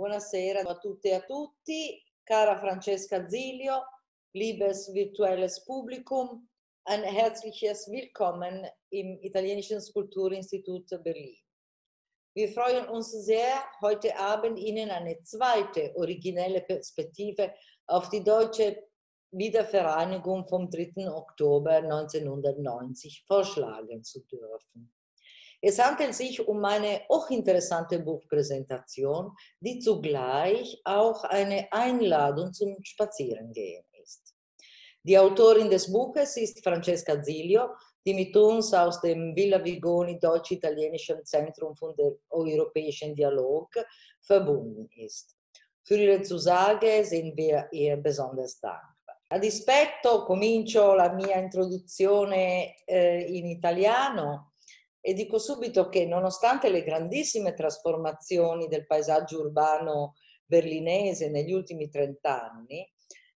Buonasera a tutte e a tutti. Cara Francesca Zilio, liebes virtuelles Publikum, ein herzliches Willkommen im Italienischen Skulpturinstitut Berlin. Wir freuen uns sehr, heute Abend Ihnen eine zweite originelle Perspektive auf die deutsche Wiedervereinigung vom 3. Oktober 1990 vorschlagen zu dürfen. Es handelt sich um eine hochinteressante Buchpräsentation, die zugleich auch eine Einladung zum Spazierengehen ist. Die Autorin des Buches ist Francesca Zilio, die mit uns aus dem Villa Vigoni Deutsch-Italienischen Zentrum von der Europäischen Dialog verbunden ist. Für ihre Zusage sind wir ihr besonders dankbar. A dispetto comincio la mia introduzione eh, in italiano E dico subito che nonostante le grandissime trasformazioni del paesaggio urbano berlinese negli ultimi trent'anni,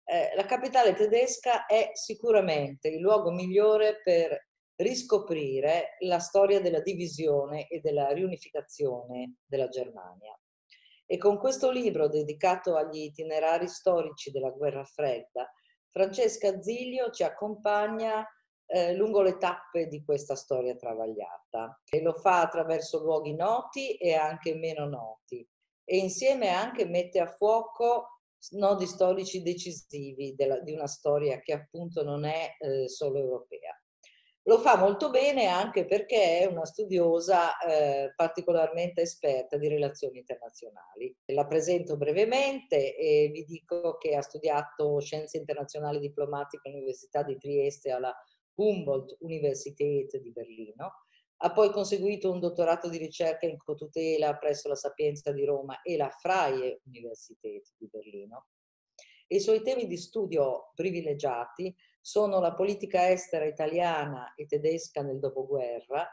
eh, la capitale tedesca è sicuramente il luogo migliore per riscoprire la storia della divisione e della riunificazione della Germania. E con questo libro dedicato agli itinerari storici della guerra fredda, Francesca Zilio ci accompagna eh, lungo le tappe di questa storia travagliata e lo fa attraverso luoghi noti e anche meno noti e insieme anche mette a fuoco nodi storici decisivi della, di una storia che appunto non è eh, solo europea. Lo fa molto bene anche perché è una studiosa eh, particolarmente esperta di relazioni internazionali. La presento brevemente e vi dico che ha studiato scienze internazionali diplomatiche all'Università di Trieste alla Humboldt-Universität di Berlino. Ha poi conseguito un dottorato di ricerca in cotutela presso la Sapienza di Roma e la Freie Universität di Berlino. I suoi temi di studio privilegiati sono la politica estera italiana e tedesca nel dopoguerra,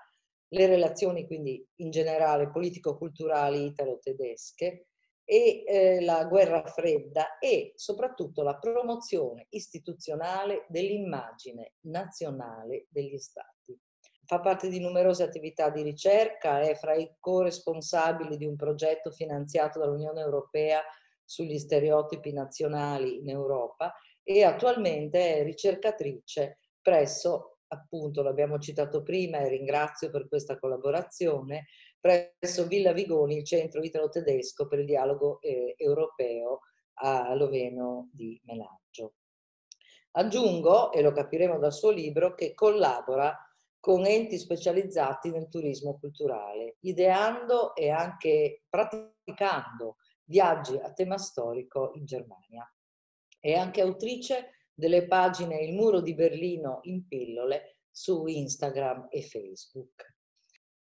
le relazioni quindi in generale politico-culturali italo-tedesche, e eh, la guerra fredda e soprattutto la promozione istituzionale dell'immagine nazionale degli Stati. Fa parte di numerose attività di ricerca, è fra i corresponsabili di un progetto finanziato dall'Unione Europea sugli stereotipi nazionali in Europa e attualmente è ricercatrice presso, appunto l'abbiamo citato prima e ringrazio per questa collaborazione, presso Villa Vigoni, il centro italo-tedesco per il dialogo eh, europeo a Loveno di Melaggio. Aggiungo, e lo capiremo dal suo libro, che collabora con enti specializzati nel turismo culturale, ideando e anche praticando viaggi a tema storico in Germania. È anche autrice delle pagine Il muro di Berlino in pillole su Instagram e Facebook.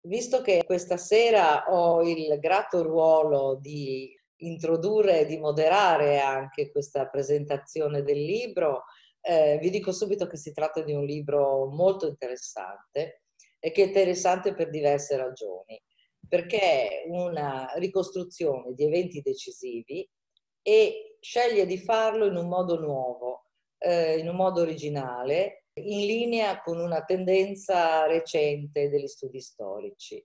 Visto che questa sera ho il grato ruolo di introdurre e di moderare anche questa presentazione del libro, eh, vi dico subito che si tratta di un libro molto interessante e che è interessante per diverse ragioni, perché è una ricostruzione di eventi decisivi e sceglie di farlo in un modo nuovo, eh, in un modo originale in linea con una tendenza recente degli studi storici.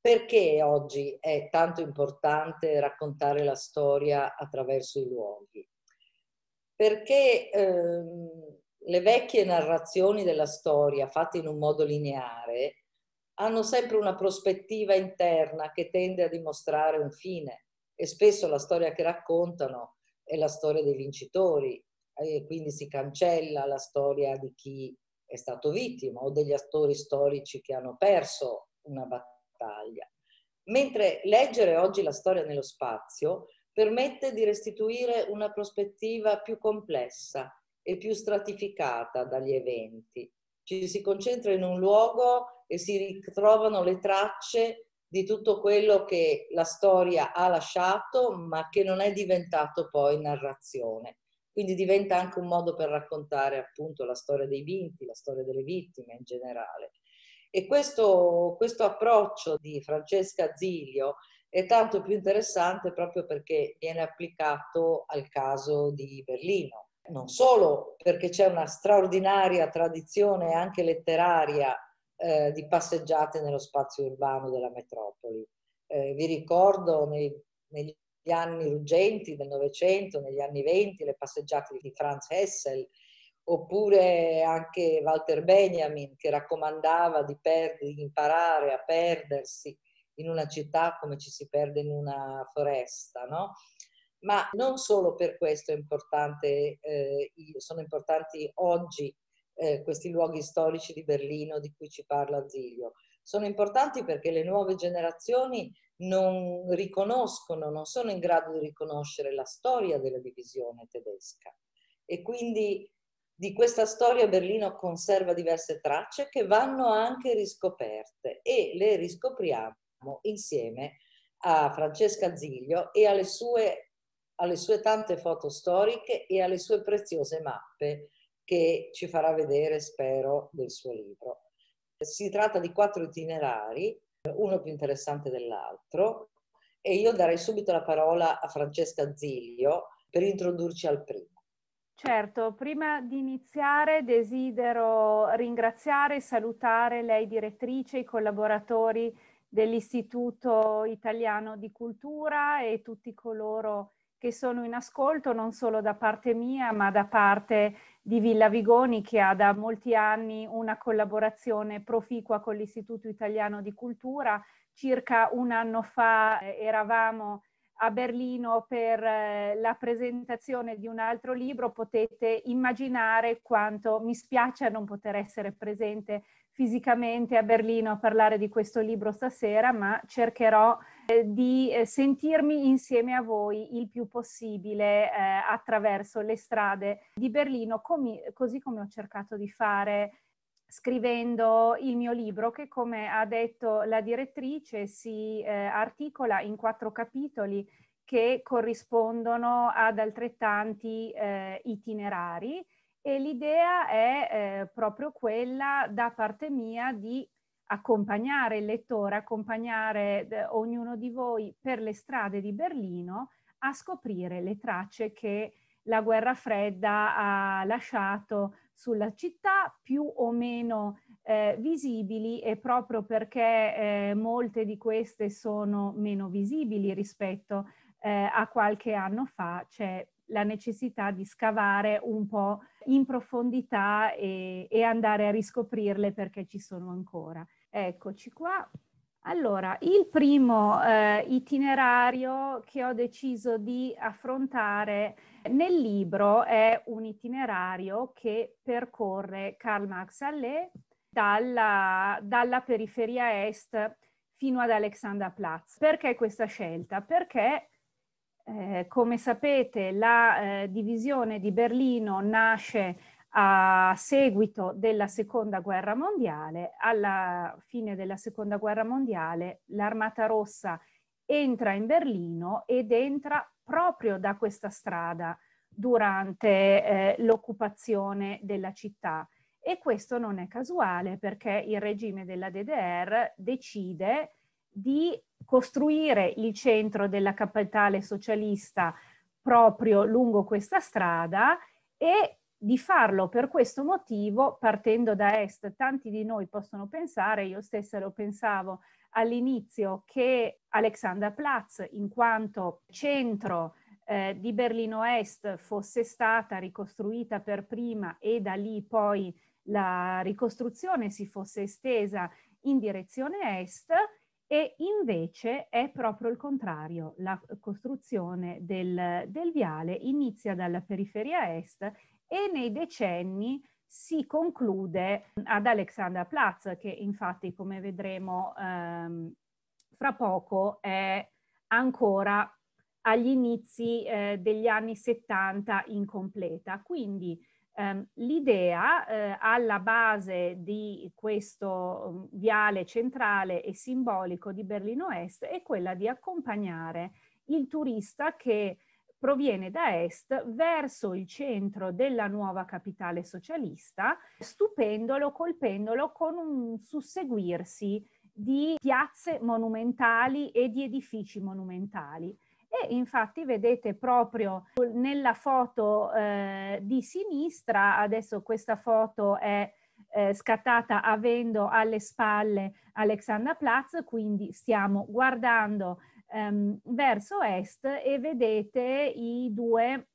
Perché oggi è tanto importante raccontare la storia attraverso i luoghi? Perché ehm, le vecchie narrazioni della storia fatte in un modo lineare hanno sempre una prospettiva interna che tende a dimostrare un fine e spesso la storia che raccontano è la storia dei vincitori, e quindi si cancella la storia di chi è stato vittima o degli attori storici che hanno perso una battaglia. Mentre leggere oggi la storia nello spazio permette di restituire una prospettiva più complessa e più stratificata dagli eventi. Ci si concentra in un luogo e si ritrovano le tracce di tutto quello che la storia ha lasciato ma che non è diventato poi narrazione quindi diventa anche un modo per raccontare appunto la storia dei vinti, la storia delle vittime in generale. E questo, questo approccio di Francesca Ziglio è tanto più interessante proprio perché viene applicato al caso di Berlino. Non solo perché c'è una straordinaria tradizione anche letteraria eh, di passeggiate nello spazio urbano della metropoli. Eh, vi ricordo nei, negli gli anni ruggenti del Novecento, negli anni Venti, le passeggiate di Franz Hessel, oppure anche Walter Benjamin che raccomandava di, perdi, di imparare a perdersi in una città come ci si perde in una foresta, no? Ma non solo per questo è eh, sono importanti oggi eh, questi luoghi storici di Berlino di cui ci parla Zilio. Sono importanti perché le nuove generazioni non riconoscono, non sono in grado di riconoscere la storia della divisione tedesca. E quindi di questa storia Berlino conserva diverse tracce che vanno anche riscoperte e le riscopriamo insieme a Francesca Ziglio e alle sue, alle sue tante foto storiche e alle sue preziose mappe che ci farà vedere, spero, del suo libro. Si tratta di quattro itinerari uno più interessante dell'altro e io darei subito la parola a Francesca Ziglio per introdurci al primo. Certo, prima di iniziare desidero ringraziare e salutare lei direttrice, i collaboratori dell'Istituto Italiano di Cultura e tutti coloro che sono in ascolto non solo da parte mia ma da parte di Villa Vigoni che ha da molti anni una collaborazione proficua con l'Istituto Italiano di Cultura. Circa un anno fa eh, eravamo a Berlino per eh, la presentazione di un altro libro, potete immaginare quanto mi spiace non poter essere presente fisicamente a Berlino a parlare di questo libro stasera, ma cercherò eh, di eh, sentirmi insieme a voi il più possibile eh, attraverso le strade di Berlino, comi- così come ho cercato di fare scrivendo il mio libro che, come ha detto la direttrice, si articola in quattro capitoli che corrispondono ad altrettanti itinerari e l'idea è proprio quella da parte mia di accompagnare il lettore, accompagnare eh, ognuno di voi per le strade di Berlino a scoprire le tracce che la guerra fredda ha lasciato sulla città più o meno eh, visibili e proprio perché eh, molte di queste sono meno visibili rispetto eh, a qualche anno fa c'è la necessità di scavare un po' in profondità e, e andare a riscoprirle perché ci sono ancora. Eccoci qua. Allora, il primo eh, itinerario che ho deciso di affrontare nel libro è un itinerario che percorre Karl Marx Allé dalla, dalla periferia est fino ad Alexanderplatz. Perché questa scelta? Perché eh, come sapete, la eh, divisione di Berlino nasce a seguito della seconda guerra mondiale, alla fine della seconda guerra mondiale, l'Armata Rossa entra in Berlino ed entra proprio da questa strada durante eh, l'occupazione della città. E questo non è casuale perché il regime della DDR decide di costruire il centro della capitale socialista proprio lungo questa strada e di farlo per questo motivo, partendo da est, tanti di noi possono pensare, io stessa lo pensavo all'inizio, che Alexanderplatz, in quanto centro eh, di Berlino Est, fosse stata ricostruita per prima e da lì poi la ricostruzione si fosse estesa in direzione est e invece è proprio il contrario, la costruzione del, del viale inizia dalla periferia est e nei decenni si conclude mm, ad Alexanderplatz, che infatti, come vedremo ehm, fra poco, è ancora agli inizi eh, degli anni 70 incompleta. Quindi ehm, l'idea eh, alla base di questo mm, viale centrale e simbolico di Berlino Est è quella di accompagnare il turista che proviene da est verso il centro della nuova capitale socialista, stupendolo, colpendolo con un susseguirsi di piazze monumentali e di edifici monumentali. E infatti vedete proprio nella foto eh, di sinistra, adesso questa foto è eh, scattata avendo alle spalle Alexanderplatz, quindi stiamo guardando ehm, verso est e vedete i due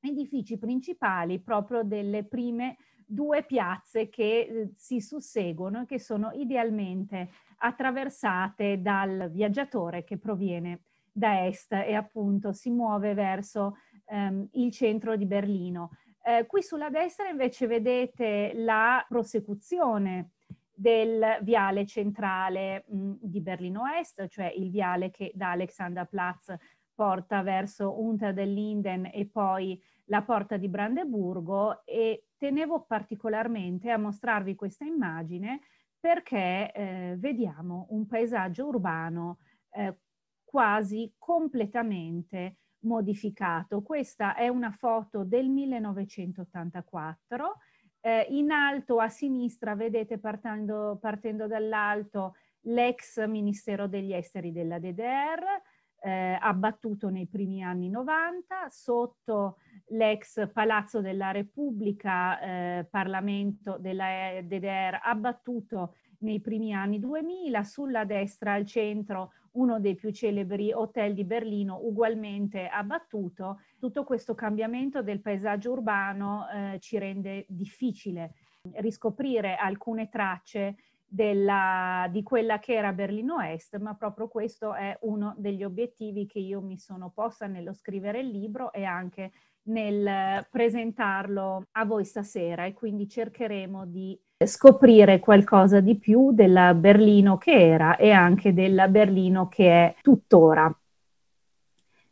edifici principali proprio delle prime due piazze che eh, si susseguono e che sono idealmente attraversate dal viaggiatore che proviene da est e appunto si muove verso ehm, il centro di Berlino. Eh, qui sulla destra invece vedete la prosecuzione del viale centrale mh, mm, di Berlino Est, cioè il viale che da Alexanderplatz porta verso Unter del Linden e poi la porta di Brandeburgo e tenevo particolarmente a mostrarvi questa immagine perché eh, vediamo un paesaggio urbano eh, quasi completamente modificato. Questa è una foto del 1984 eh, in alto a sinistra vedete partendo, partendo dall'alto l'ex Ministero degli Esteri della DDR, eh, abbattuto nei primi anni 90, sotto l'ex Palazzo della Repubblica, eh, Parlamento della eh, DDR, abbattuto nei primi anni 2000, sulla destra al centro uno dei più celebri hotel di Berlino, ugualmente abbattuto. Tutto questo cambiamento del paesaggio urbano eh, ci rende difficile riscoprire alcune tracce della, di quella che era Berlino Est, ma proprio questo è uno degli obiettivi che io mi sono posta nello scrivere il libro e anche nel presentarlo a voi stasera e quindi cercheremo di scoprire qualcosa di più del Berlino che era e anche del Berlino che è tuttora.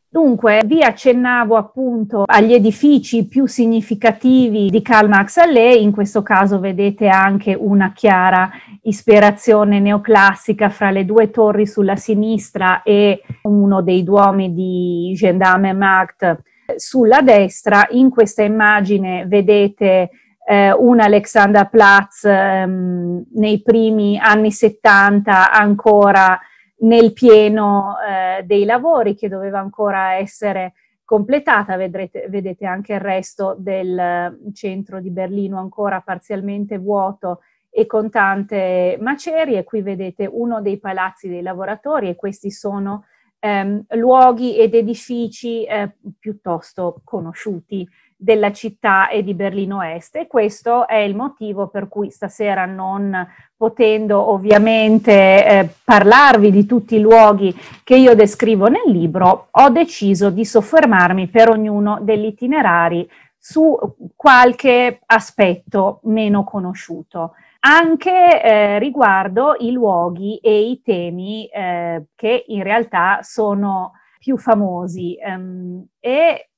Dunque, vi accennavo appunto agli edifici più significativi di Karl Marx Allé, in questo caso vedete anche una chiara ispirazione neoclassica fra le due torri sulla sinistra e uno dei duomi di Gendarme Markt sulla destra. In questa immagine vedete eh, una Alexanderplatz ehm, nei primi anni 70 ancora nel pieno eh, dei lavori che doveva ancora essere completata, vedrete, vedete anche il resto del eh, centro di Berlino ancora parzialmente vuoto e con tante macerie. Qui vedete uno dei palazzi dei lavoratori e questi sono ehm, luoghi ed edifici eh, piuttosto conosciuti della città e di Berlino Est e questo è il motivo per cui stasera non potendo ovviamente eh, parlarvi di tutti i luoghi che io descrivo nel libro, ho deciso di soffermarmi per ognuno degli itinerari su qualche aspetto meno conosciuto anche eh, riguardo i luoghi e i temi eh, che in realtà sono più famosi ehm, e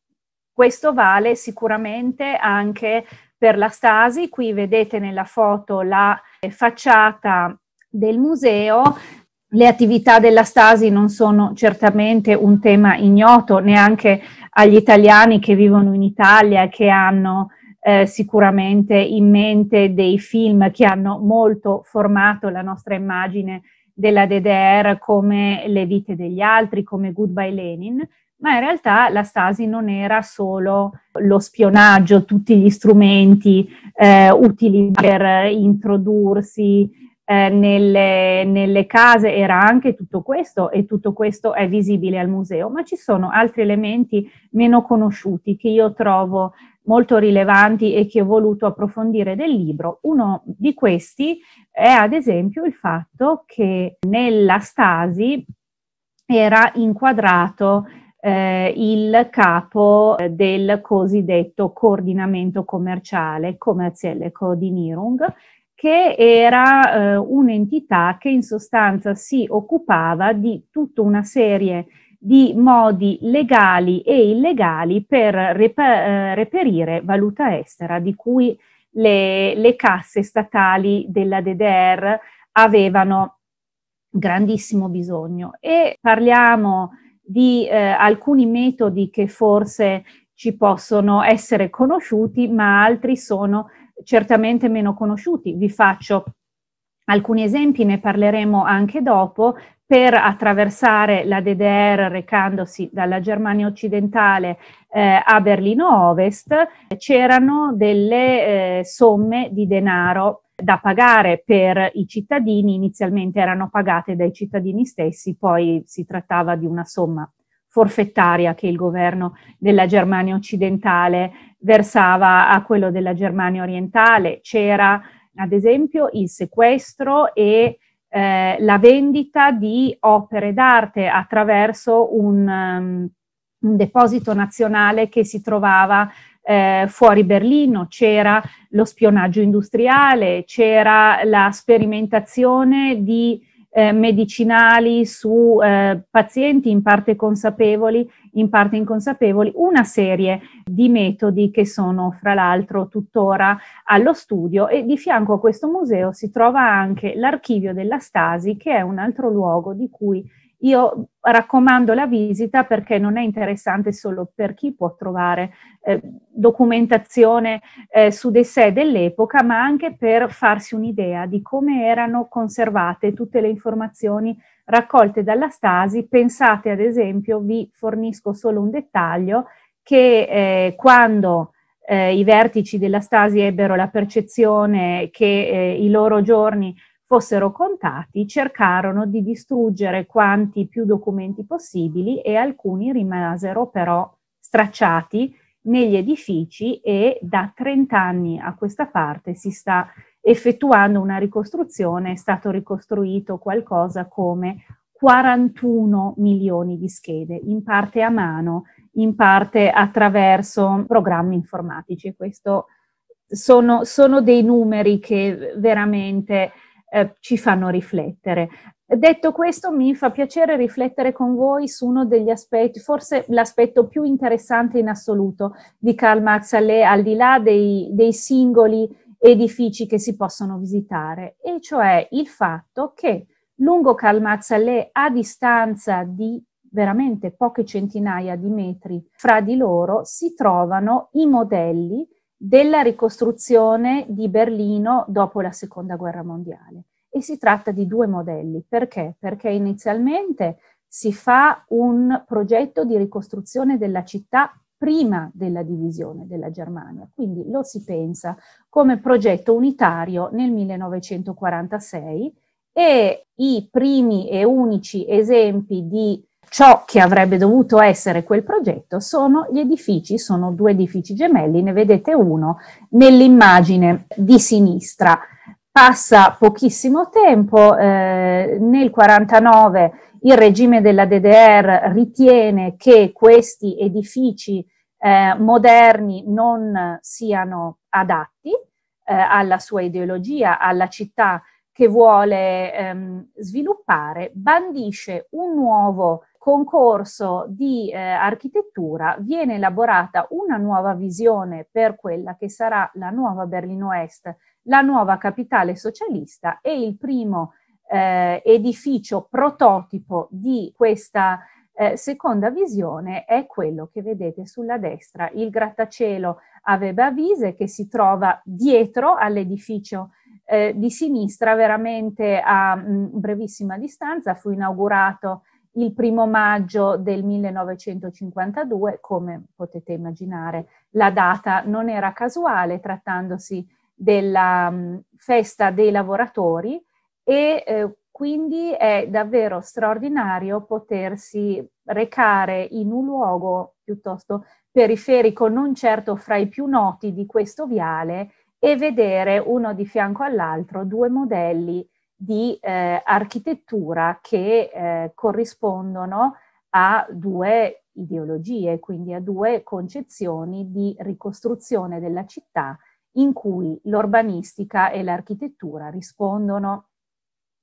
questo vale sicuramente anche per la Stasi, qui vedete nella foto la eh, facciata del museo, le attività della Stasi non sono certamente un tema ignoto neanche agli italiani che vivono in Italia e che hanno eh, sicuramente in mente dei film che hanno molto formato la nostra immagine della DDR come Le vite degli altri, come Goodbye Lenin, ma in realtà la Stasi non era solo lo spionaggio, tutti gli strumenti eh, utili per introdursi eh, nelle, nelle, case, era anche tutto questo e tutto questo è visibile al museo, ma ci sono altri elementi meno conosciuti che io trovo molto rilevanti e che ho voluto approfondire del libro. Uno di questi è ad esempio il fatto che nella Stasi era inquadrato eh, il capo eh, del cosiddetto coordinamento commerciale, Commerzielle Coordinierung, che era eh, un'entità che in sostanza si occupava di tutta una serie di modi legali e illegali per reper eh, reperire valuta estera, di cui le, le casse statali della DDR avevano grandissimo bisogno. E parliamo di eh, alcuni metodi che forse ci possono essere conosciuti, ma altri sono certamente meno conosciuti. Vi faccio alcuni esempi, ne parleremo anche dopo, per attraversare la DDR recandosi dalla Germania occidentale eh, a Berlino Ovest c'erano delle eh, somme di denaro da pagare per i cittadini, inizialmente erano pagate dai cittadini stessi, poi si trattava di una somma forfettaria che il governo della Germania occidentale versava a quello della Germania orientale. C'era ad esempio il sequestro e eh, la vendita di opere d'arte attraverso un, um, un deposito nazionale che si trovava eh, fuori Berlino, c'era lo spionaggio industriale, c'era la sperimentazione di eh, medicinali su eh, pazienti in parte consapevoli, in parte inconsapevoli, una serie di metodi che sono fra l'altro tuttora allo studio e di fianco a questo museo si trova anche l'archivio della Stasi che è un altro luogo di cui io raccomando la visita perché non è interessante solo per chi può trovare eh, documentazione eh, su dei sé dell'epoca, ma anche per farsi un'idea di come erano conservate tutte le informazioni raccolte dalla Stasi. Pensate ad esempio, vi fornisco solo un dettaglio, che eh, quando eh, i vertici della Stasi ebbero la percezione che eh, i loro giorni fossero contati, cercarono di distruggere quanti più documenti possibili e alcuni rimasero però stracciati negli edifici e da 30 anni a questa parte si sta effettuando una ricostruzione, è stato ricostruito qualcosa come 41 milioni di schede, in parte a mano, in parte attraverso programmi informatici. Questo sono, sono dei numeri che veramente eh, ci fanno riflettere. Detto questo, mi fa piacere riflettere con voi su uno degli aspetti, forse l'aspetto più interessante in assoluto di Karl Marx, al di là dei, dei singoli edifici che si possono visitare, e cioè il fatto che lungo Karl Marx a distanza di veramente poche centinaia di metri fra di loro si trovano i modelli della ricostruzione di Berlino dopo la Seconda Guerra Mondiale. E si tratta di due modelli. Perché? Perché inizialmente si fa un progetto di ricostruzione della città prima della divisione della Germania, quindi lo si pensa come progetto unitario nel 1946 e i primi e unici esempi di Ciò che avrebbe dovuto essere quel progetto sono gli edifici, sono due edifici gemelli, ne vedete uno nell'immagine di sinistra. Passa pochissimo tempo, eh, nel 49 il regime della DDR ritiene che questi edifici eh, moderni non siano adatti eh, alla sua ideologia, alla città che vuole ehm, sviluppare, bandisce un nuovo concorso di eh, architettura viene elaborata una nuova visione per quella che sarà la nuova Berlino Est, la nuova capitale socialista e il primo eh, edificio prototipo di questa eh, seconda visione è quello che vedete sulla destra, il grattacielo Aveba Vise che si trova dietro all'edificio eh, di sinistra, veramente a mh, mm, brevissima distanza, fu inaugurato il primo maggio del 1952, come potete immaginare, la data non era casuale trattandosi della mh, mm, festa dei lavoratori e eh, quindi è davvero straordinario potersi recare in un luogo piuttosto periferico, non certo fra i più noti di questo viale, e vedere uno di fianco all'altro due modelli di eh, architettura che eh, corrispondono a due ideologie, quindi a due concezioni di ricostruzione della città in cui l'urbanistica e l'architettura rispondono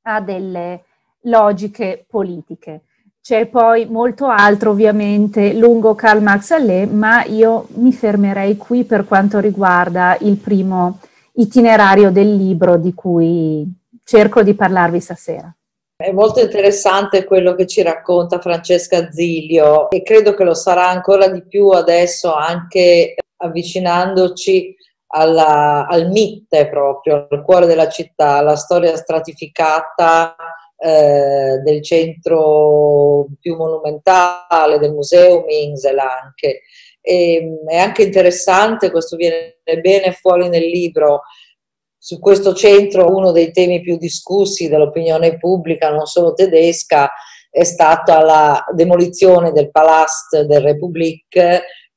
a delle logiche politiche. C'è poi molto altro ovviamente lungo Karl Marx Allé, ma io mi fermerei qui per quanto riguarda il primo itinerario del libro di cui cerco di parlarvi stasera. È molto interessante quello che ci racconta Francesca Zilio e credo che lo sarà ancora di più adesso anche avvicinandoci alla, al mitte proprio, al cuore della città, alla storia stratificata eh, del centro più monumentale, del museo Minzel anche. E, mm, è anche interessante, questo viene bene fuori nel libro, su questo centro uno dei temi più discussi dell'opinione pubblica, non solo tedesca, è stata la demolizione del Palast del Republic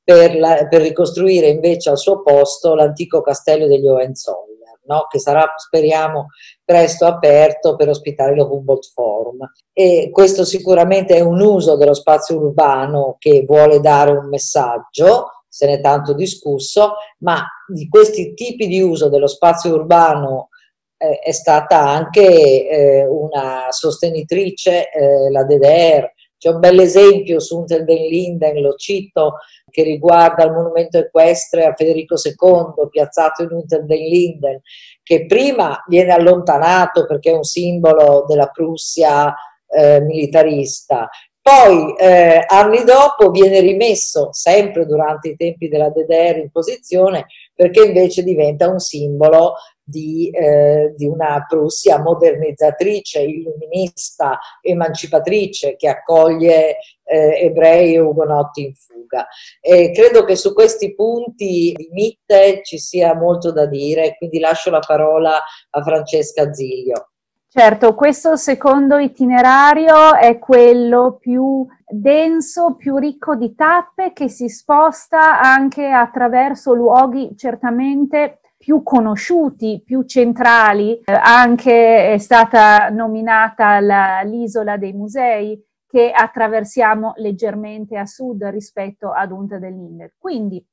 per, la, per ricostruire invece al suo posto l'antico castello degli Hohenzollern, no? che sarà, speriamo, presto aperto per ospitare lo Humboldt Forum. E questo sicuramente è un uso dello spazio urbano che vuole dare un messaggio, se ne tanto discusso, ma di questi tipi di uso dello spazio urbano eh, è stata anche eh, una sostenitrice eh, la DDR. C'è un bell'esempio su Untelden Linden, lo cito, che riguarda il monumento equestre a Federico II, piazzato in Untelden Linden, che prima viene allontanato perché è un simbolo della Prussia eh, militarista poi eh, anni dopo viene rimesso, sempre durante i tempi della DDR, in posizione perché invece diventa un simbolo di, eh, di, una Prussia modernizzatrice, illuminista, emancipatrice che accoglie eh, ebrei e ugonotti in fuga. E credo che su questi punti di Mitte ci sia molto da dire, quindi lascio la parola a Francesca Ziglio. Certo, questo secondo itinerario è quello più denso, più ricco di tappe che si sposta anche attraverso luoghi certamente più conosciuti, più centrali. Eh, anche è stata nominata la, l'isola dei musei che attraversiamo leggermente a sud rispetto ad Unta del dell'Inlet. Quindi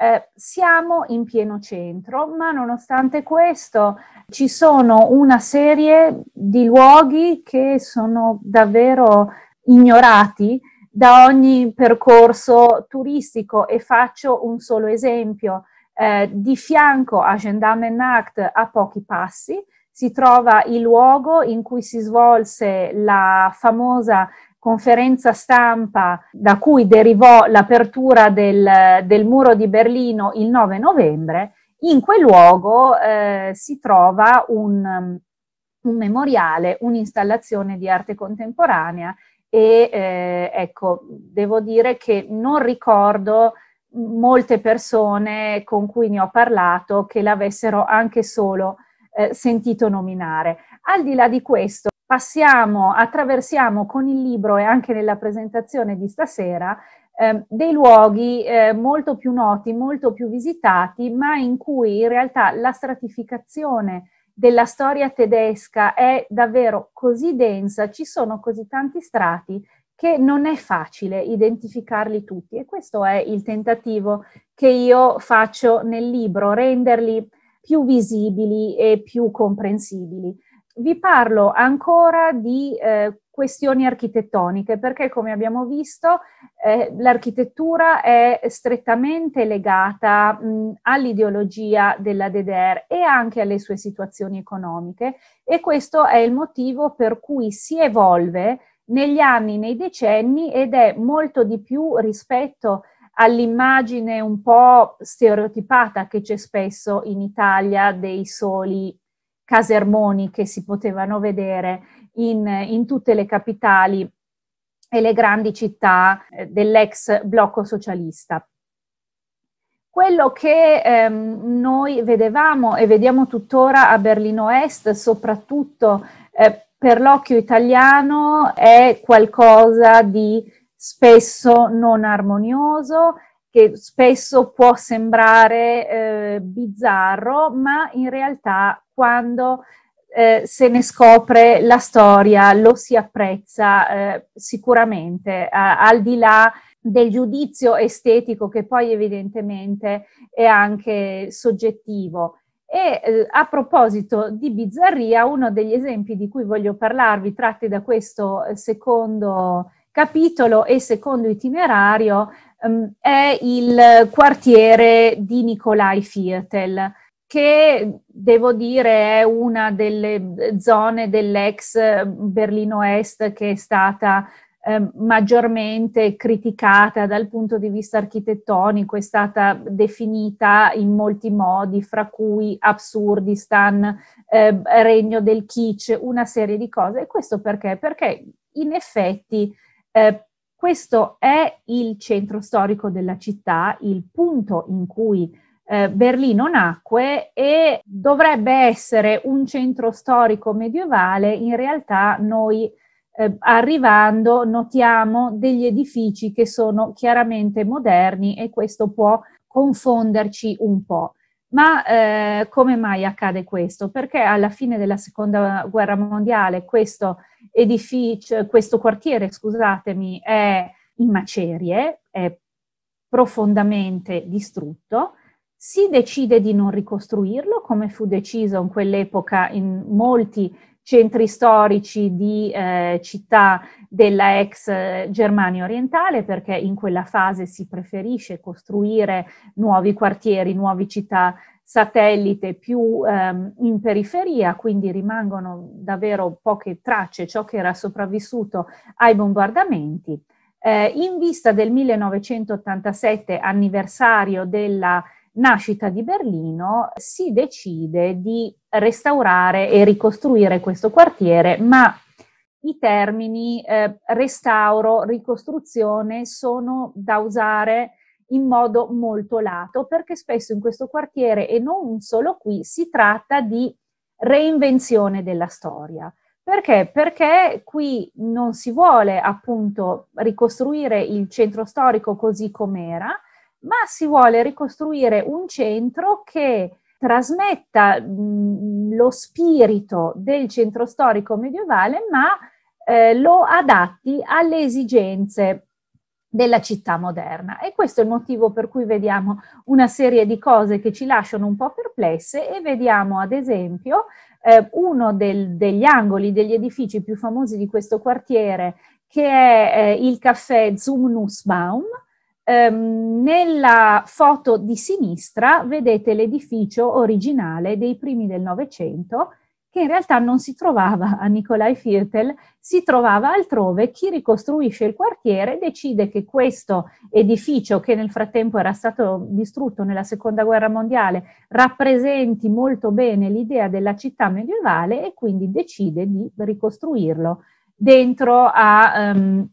eh, siamo in pieno centro, ma nonostante questo ci sono una serie di luoghi che sono davvero ignorati da ogni percorso turistico e faccio un solo esempio. Eh, di fianco a Gendarmenakt a pochi passi si trova il luogo in cui si svolse la famosa conferenza stampa da cui derivò l'apertura del, del muro di Berlino il 9 novembre, in quel luogo eh, si trova un, un, memoriale, un'installazione di arte contemporanea e eh, ecco, devo dire che non ricordo molte persone con cui ne ho parlato che l'avessero anche solo eh, sentito nominare. Al di là di questo, passiamo, attraversiamo con il libro e anche nella presentazione di stasera eh, dei luoghi eh, molto più noti, molto più visitati, ma in cui in realtà la stratificazione della storia tedesca è davvero così densa, ci sono così tanti strati che non è facile identificarli tutti e questo è il tentativo che io faccio nel libro, renderli più visibili e più comprensibili vi parlo ancora di eh, questioni architettoniche, perché come abbiamo visto eh, l'architettura è strettamente legata mh, all'ideologia della DDR e anche alle sue situazioni economiche e questo è il motivo per cui si evolve negli anni, nei decenni ed è molto di più rispetto all'immagine un po' stereotipata che c'è spesso in Italia dei soli casermoni che si potevano vedere in, in tutte le capitali e le grandi città eh, dell'ex blocco socialista. Quello che ehm, noi vedevamo e vediamo tuttora a Berlino Est, soprattutto eh, per l'occhio italiano, è qualcosa di spesso non armonioso, che spesso può sembrare eh, bizzarro, ma in realtà quando eh, se ne scopre la storia, lo si apprezza eh, sicuramente, a, al di là del giudizio estetico che poi evidentemente è anche soggettivo. E eh, a proposito di bizzarria, uno degli esempi di cui voglio parlarvi, tratti da questo secondo capitolo e secondo itinerario, ehm, è il quartiere di Nikolai Firtel che devo dire è una delle eh, zone dell'ex eh, Berlino Est che è stata ehm, maggiormente criticata dal punto di vista architettonico, è stata definita in molti modi, fra cui Absurdistan, eh, Regno del Kitsch, una serie di cose. E questo perché? Perché in effetti eh, questo è il centro storico della città, il punto in cui eh, Berlino nacque e dovrebbe essere un centro storico medievale, in realtà noi eh, arrivando notiamo degli edifici che sono chiaramente moderni e questo può confonderci un po'. Ma eh, come mai accade questo? Perché alla fine della seconda guerra mondiale questo edificio, questo quartiere, scusatemi, è in macerie, è profondamente distrutto si decide di non ricostruirlo, come fu deciso in quell'epoca in molti centri storici di eh, città della ex eh, Germania orientale, perché in quella fase si preferisce costruire nuovi quartieri, nuove città satellite più ehm, in periferia, quindi rimangono davvero poche tracce, ciò che era sopravvissuto ai bombardamenti. Eh, in vista del 1987, anniversario della nascita di Berlino si decide di restaurare e ricostruire questo quartiere, ma i termini eh, restauro, ricostruzione sono da usare in modo molto lato, perché spesso in questo quartiere e non solo qui si tratta di reinvenzione della storia. Perché? Perché qui non si vuole appunto ricostruire il centro storico così com'era, ma si vuole ricostruire un centro che trasmetta mh, lo spirito del centro storico medievale, ma eh, lo adatti alle esigenze della città moderna. E questo è il motivo per cui vediamo una serie di cose che ci lasciano un po' perplesse e vediamo ad esempio eh, uno del, degli angoli degli edifici più famosi di questo quartiere che è eh, il caffè Zum Nussbaum, Ehm, nella foto di sinistra vedete l'edificio originale dei primi del Novecento che in realtà non si trovava a Nicolai Firtel, si trovava altrove. Chi ricostruisce il quartiere decide che questo edificio, che nel frattempo era stato distrutto nella seconda guerra mondiale, rappresenti molto bene l'idea della città medievale e quindi decide di ricostruirlo dentro a um,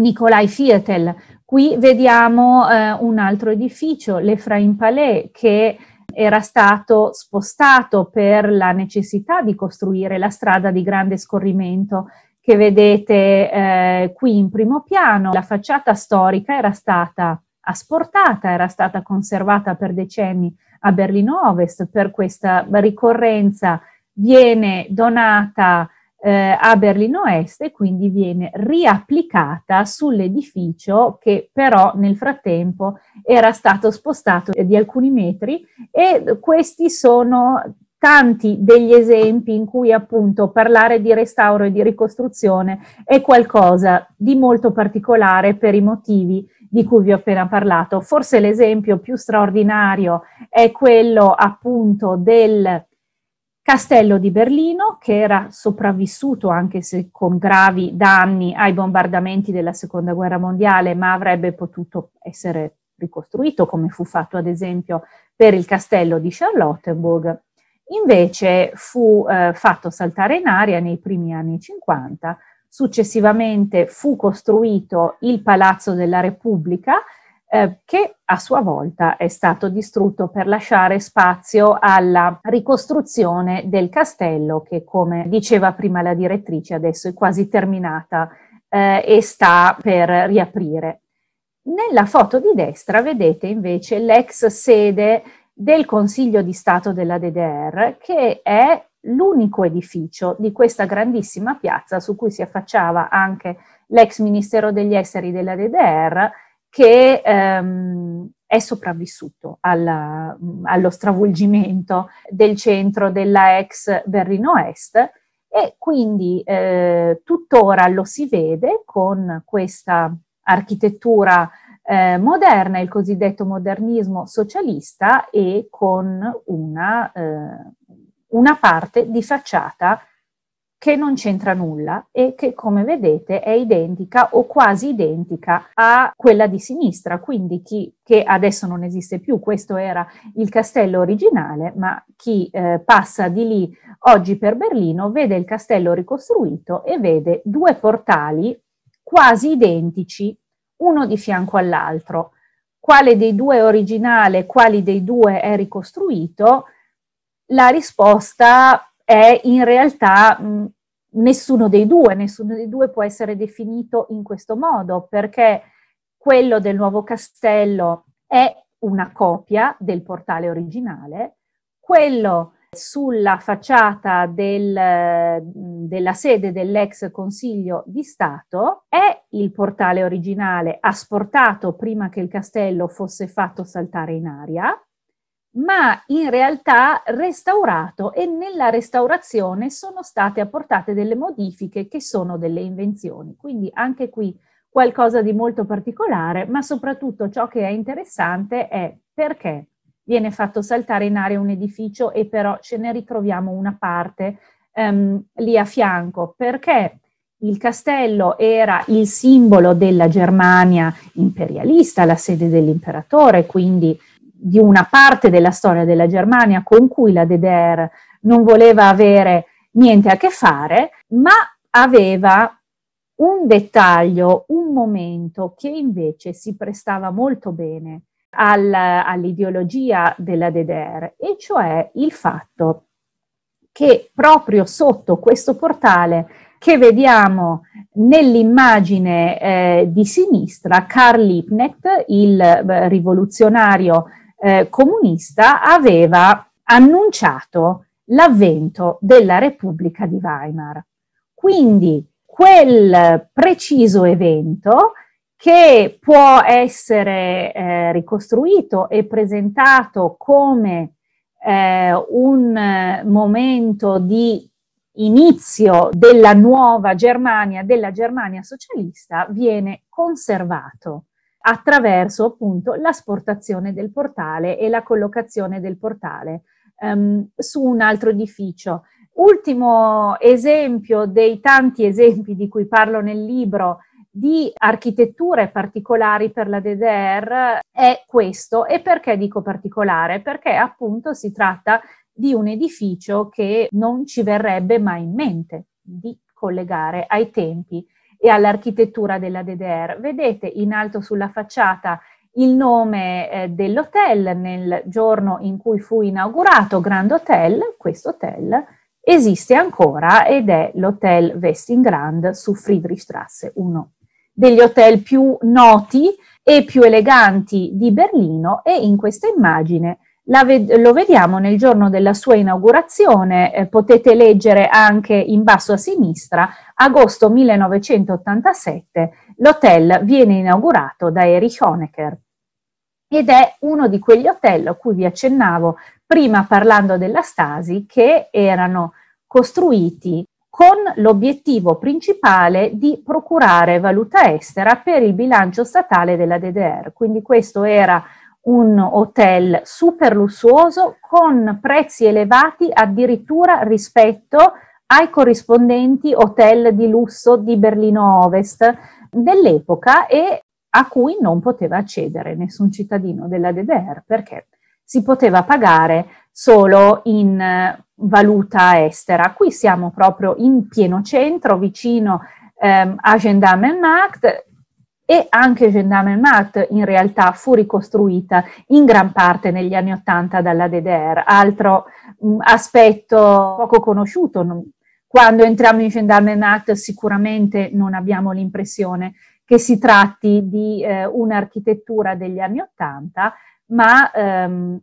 Nicolai Fietel. Qui vediamo eh, un altro edificio, l'Efraim Palais, che era stato spostato per la necessità di costruire la strada di grande scorrimento che vedete eh, qui in primo piano. La facciata storica era stata asportata, era stata conservata per decenni a Berlino Ovest per questa ricorrenza viene donata eh, a Berlino Est e quindi viene riapplicata sull'edificio che però nel frattempo era stato spostato eh, di alcuni metri e questi sono tanti degli esempi in cui appunto parlare di restauro e di ricostruzione è qualcosa di molto particolare per i motivi di cui vi ho appena parlato. Forse l'esempio più straordinario è quello appunto del Castello di Berlino, che era sopravvissuto anche se con gravi danni ai bombardamenti della Seconda Guerra Mondiale, ma avrebbe potuto essere ricostruito come fu fatto ad esempio per il castello di Charlottenburg, invece fu eh, fatto saltare in aria nei primi anni 50. Successivamente fu costruito il Palazzo della Repubblica, eh, che a sua volta è stato distrutto per lasciare spazio alla ricostruzione del castello che, come diceva prima la direttrice, adesso è quasi terminata eh, e sta per riaprire. Nella foto di destra vedete invece l'ex sede del Consiglio di Stato della DDR, che è l'unico edificio di questa grandissima piazza su cui si affacciava anche l'ex Ministero degli Esteri della DDR che ehm, è sopravvissuto alla, mm, allo stravolgimento del centro della ex Berlino Est e quindi eh, tuttora lo si vede con questa architettura eh, moderna, il cosiddetto modernismo socialista e con una, eh, una parte di facciata che non c'entra nulla e che come vedete è identica o quasi identica a quella di sinistra, quindi chi che adesso non esiste più, questo era il castello originale, ma chi eh, passa di lì oggi per Berlino vede il castello ricostruito e vede due portali quasi identici, uno di fianco all'altro. Quale dei due è originale, quali dei due è ricostruito? La risposta è in realtà mh, nessuno dei due, nessuno dei due può essere definito in questo modo, perché quello del nuovo castello è una copia del portale originale, quello sulla facciata del, della sede dell'ex Consiglio di Stato è il portale originale asportato prima che il castello fosse fatto saltare in aria ma in realtà restaurato e nella restaurazione sono state apportate delle modifiche che sono delle invenzioni. Quindi anche qui qualcosa di molto particolare, ma soprattutto ciò che è interessante è perché viene fatto saltare in aria un edificio e però ce ne ritroviamo una parte um, lì a fianco, perché il castello era il simbolo della Germania imperialista, la sede dell'imperatore, quindi di una parte della storia della Germania con cui la DDR non voleva avere niente a che fare, ma aveva un dettaglio, un momento che invece si prestava molto bene al, all'ideologia della DDR, e cioè il fatto che proprio sotto questo portale che vediamo nell'immagine eh, di sinistra, Karl Liebknecht, il eh, rivoluzionario eh, comunista aveva annunciato l'avvento della Repubblica di Weimar. Quindi quel preciso evento che può essere eh, ricostruito e presentato come eh, un momento di inizio della nuova Germania, della Germania socialista, viene conservato attraverso appunto l'asportazione del portale e la collocazione del portale um, su un altro edificio. Ultimo esempio dei tanti esempi di cui parlo nel libro di architetture particolari per la DDR è questo. E perché dico particolare? Perché appunto si tratta di un edificio che non ci verrebbe mai in mente di collegare ai tempi e all'architettura della DDR. Vedete in alto sulla facciata il nome eh, dell'hotel nel giorno in cui fu inaugurato Grand Hotel, questo hotel esiste ancora ed è l'hotel Westingrand su Friedrichstrasse 1 degli hotel più noti e più eleganti di Berlino e in questa immagine Ved- lo vediamo nel giorno della sua inaugurazione, eh, potete leggere anche in basso a sinistra, agosto 1987, l'hotel viene inaugurato da Erich Honecker ed è uno di quegli hotel a cui vi accennavo prima parlando della Stasi che erano costruiti con l'obiettivo principale di procurare valuta estera per il bilancio statale della DDR. Quindi questo era un hotel super lussuoso con prezzi elevati addirittura rispetto ai corrispondenti hotel di lusso di Berlino Ovest dell'epoca e a cui non poteva accedere nessun cittadino della DDR perché si poteva pagare solo in eh, valuta estera. Qui siamo proprio in pieno centro, vicino ehm, a Gendarmenmarkt, e anche Gendarme Gendarmenmarkt in realtà fu ricostruita in gran parte negli anni Ottanta dalla DDR, altro mh, mm, aspetto poco conosciuto. Non, quando entriamo in Gendarme Gendarmenmarkt sicuramente non abbiamo l'impressione che si tratti di eh, un'architettura degli anni Ottanta, ma ehm,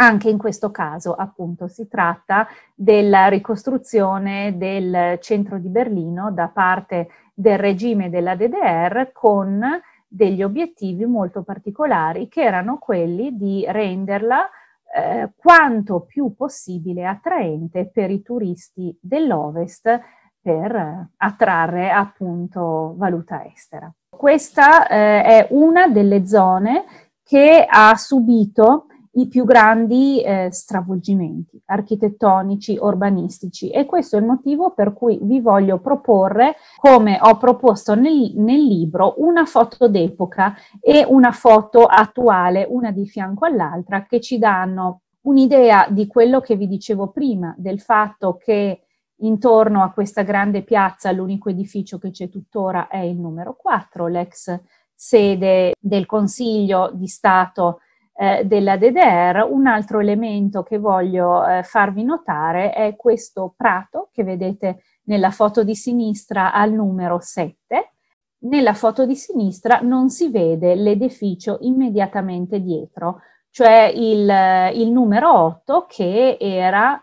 anche in questo caso appunto si tratta della ricostruzione del centro di Berlino da parte del regime della DDR con degli obiettivi molto particolari che erano quelli di renderla eh, quanto più possibile attraente per i turisti dell'Ovest per eh, attrarre appunto valuta estera. Questa eh, è una delle zone che ha subito i più grandi eh, stravolgimenti architettonici, urbanistici e questo è il motivo per cui vi voglio proporre, come ho proposto nel, nel libro, una foto d'epoca e una foto attuale, una di fianco all'altra, che ci danno un'idea di quello che vi dicevo prima, del fatto che intorno a questa grande piazza l'unico edificio che c'è tuttora è il numero 4, l'ex sede del Consiglio di Stato eh, della DDR. Un altro elemento che voglio eh, farvi notare è questo prato che vedete nella foto di sinistra al numero 7. Nella foto di sinistra non si vede l'edificio immediatamente dietro, cioè il, eh, il numero 8 che era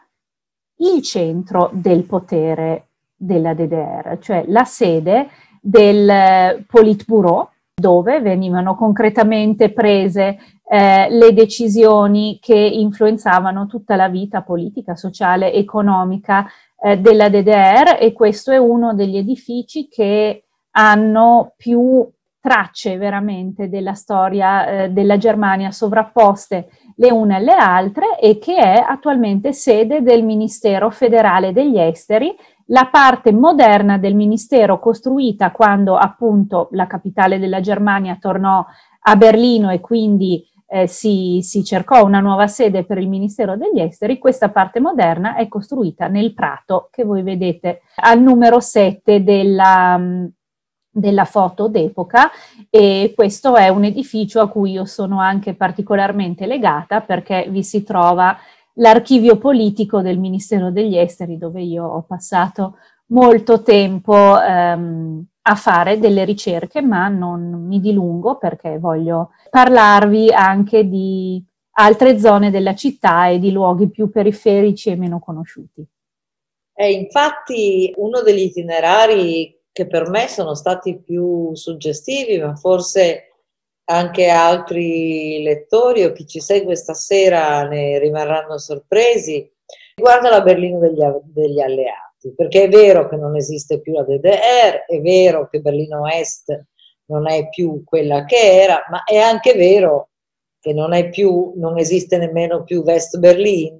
il centro del potere della DDR, cioè la sede del eh, Politburo dove venivano concretamente prese eh, le decisioni che influenzavano tutta la vita politica, sociale, economica eh, della DDR e questo è uno degli edifici che hanno più tracce veramente della storia eh, della Germania sovrapposte le une alle altre e che è attualmente sede del Ministero federale degli esteri, la parte moderna del Ministero costruita quando appunto la capitale della Germania tornò a Berlino e quindi eh, si, si cercò una nuova sede per il Ministero degli Esteri, questa parte moderna è costruita nel prato che voi vedete al numero 7 della, mm, della foto d'epoca e questo è un edificio a cui io sono anche particolarmente legata perché vi si trova l'archivio politico del Ministero degli Esteri dove io ho passato molto tempo ehm, a fare delle ricerche, ma non mi dilungo perché voglio parlarvi anche di altre zone della città e di luoghi più periferici e meno conosciuti. È infatti uno degli itinerari che per me sono stati più suggestivi, ma forse anche altri lettori o chi ci segue stasera ne rimarranno sorpresi, riguarda la Berlino degli, degli Alleati fatti, perché è vero che non esiste più la DDR, è vero che Berlino Est non è più quella che era, ma è anche vero che non, più, non esiste nemmeno più West Berlin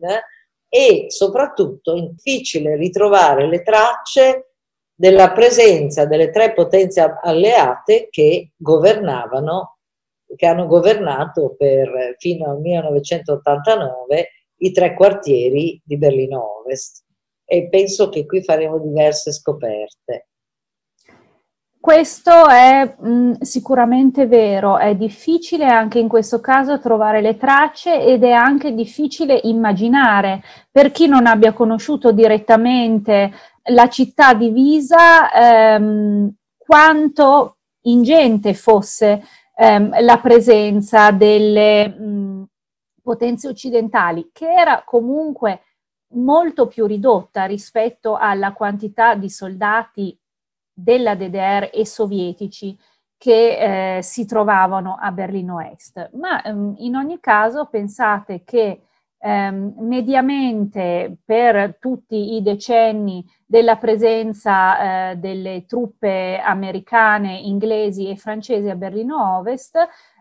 e soprattutto è difficile ritrovare le tracce della presenza delle tre potenze alleate che governavano, che hanno governato per, fino al 1989 i tre quartieri di Berlino Ovest e penso che qui faremo diverse scoperte. Questo è mh, mm, sicuramente vero, è difficile anche in questo caso trovare le tracce ed è anche difficile immaginare per chi non abbia conosciuto direttamente la città divisa ehm, quanto ingente fosse ehm, la presenza delle mh, mm, potenze occidentali, che era comunque molto più ridotta rispetto alla quantità di soldati della DDR e sovietici che eh, si trovavano a Berlino Est. Ma ehm, in ogni caso pensate che ehm, mediamente per tutti i decenni della presenza eh, delle truppe americane, inglesi e francesi a Berlino Ovest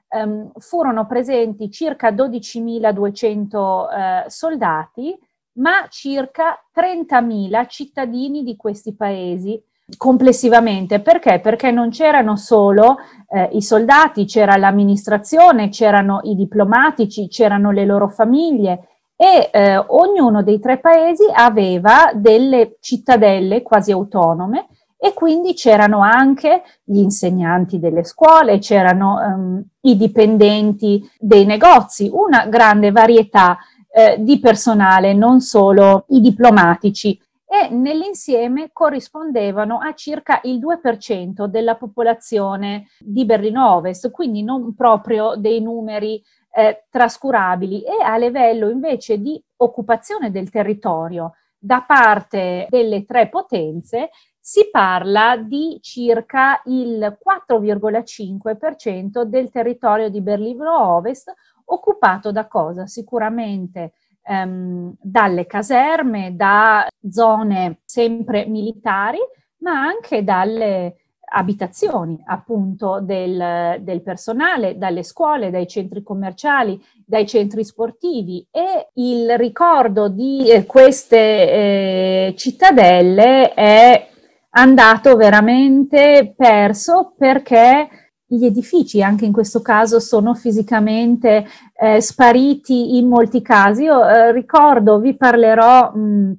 ehm, furono presenti circa 12.200 eh, soldati ma circa 30.000 cittadini di questi paesi complessivamente. Perché? Perché non c'erano solo eh, i soldati, c'era l'amministrazione, c'erano i diplomatici, c'erano le loro famiglie e eh, ognuno dei tre paesi aveva delle cittadelle quasi autonome e quindi c'erano anche gli insegnanti delle scuole, c'erano ehm, i dipendenti dei negozi, una grande varietà eh, di personale, non solo i diplomatici, e nell'insieme corrispondevano a circa il 2% della popolazione di Berlino Ovest, quindi non proprio dei numeri eh, trascurabili e a livello invece di occupazione del territorio da parte delle tre potenze si parla di circa il 4,5% del territorio di Berlino Ovest occupato da cosa? Sicuramente ehm, dalle caserme, da zone sempre militari, ma anche dalle abitazioni appunto del, del, personale, dalle scuole, dai centri commerciali, dai centri sportivi e il ricordo di eh, queste eh, cittadelle è andato veramente perso perché gli edifici anche in questo caso sono fisicamente eh, spariti in molti casi. Io eh, ricordo, vi parlerò mh,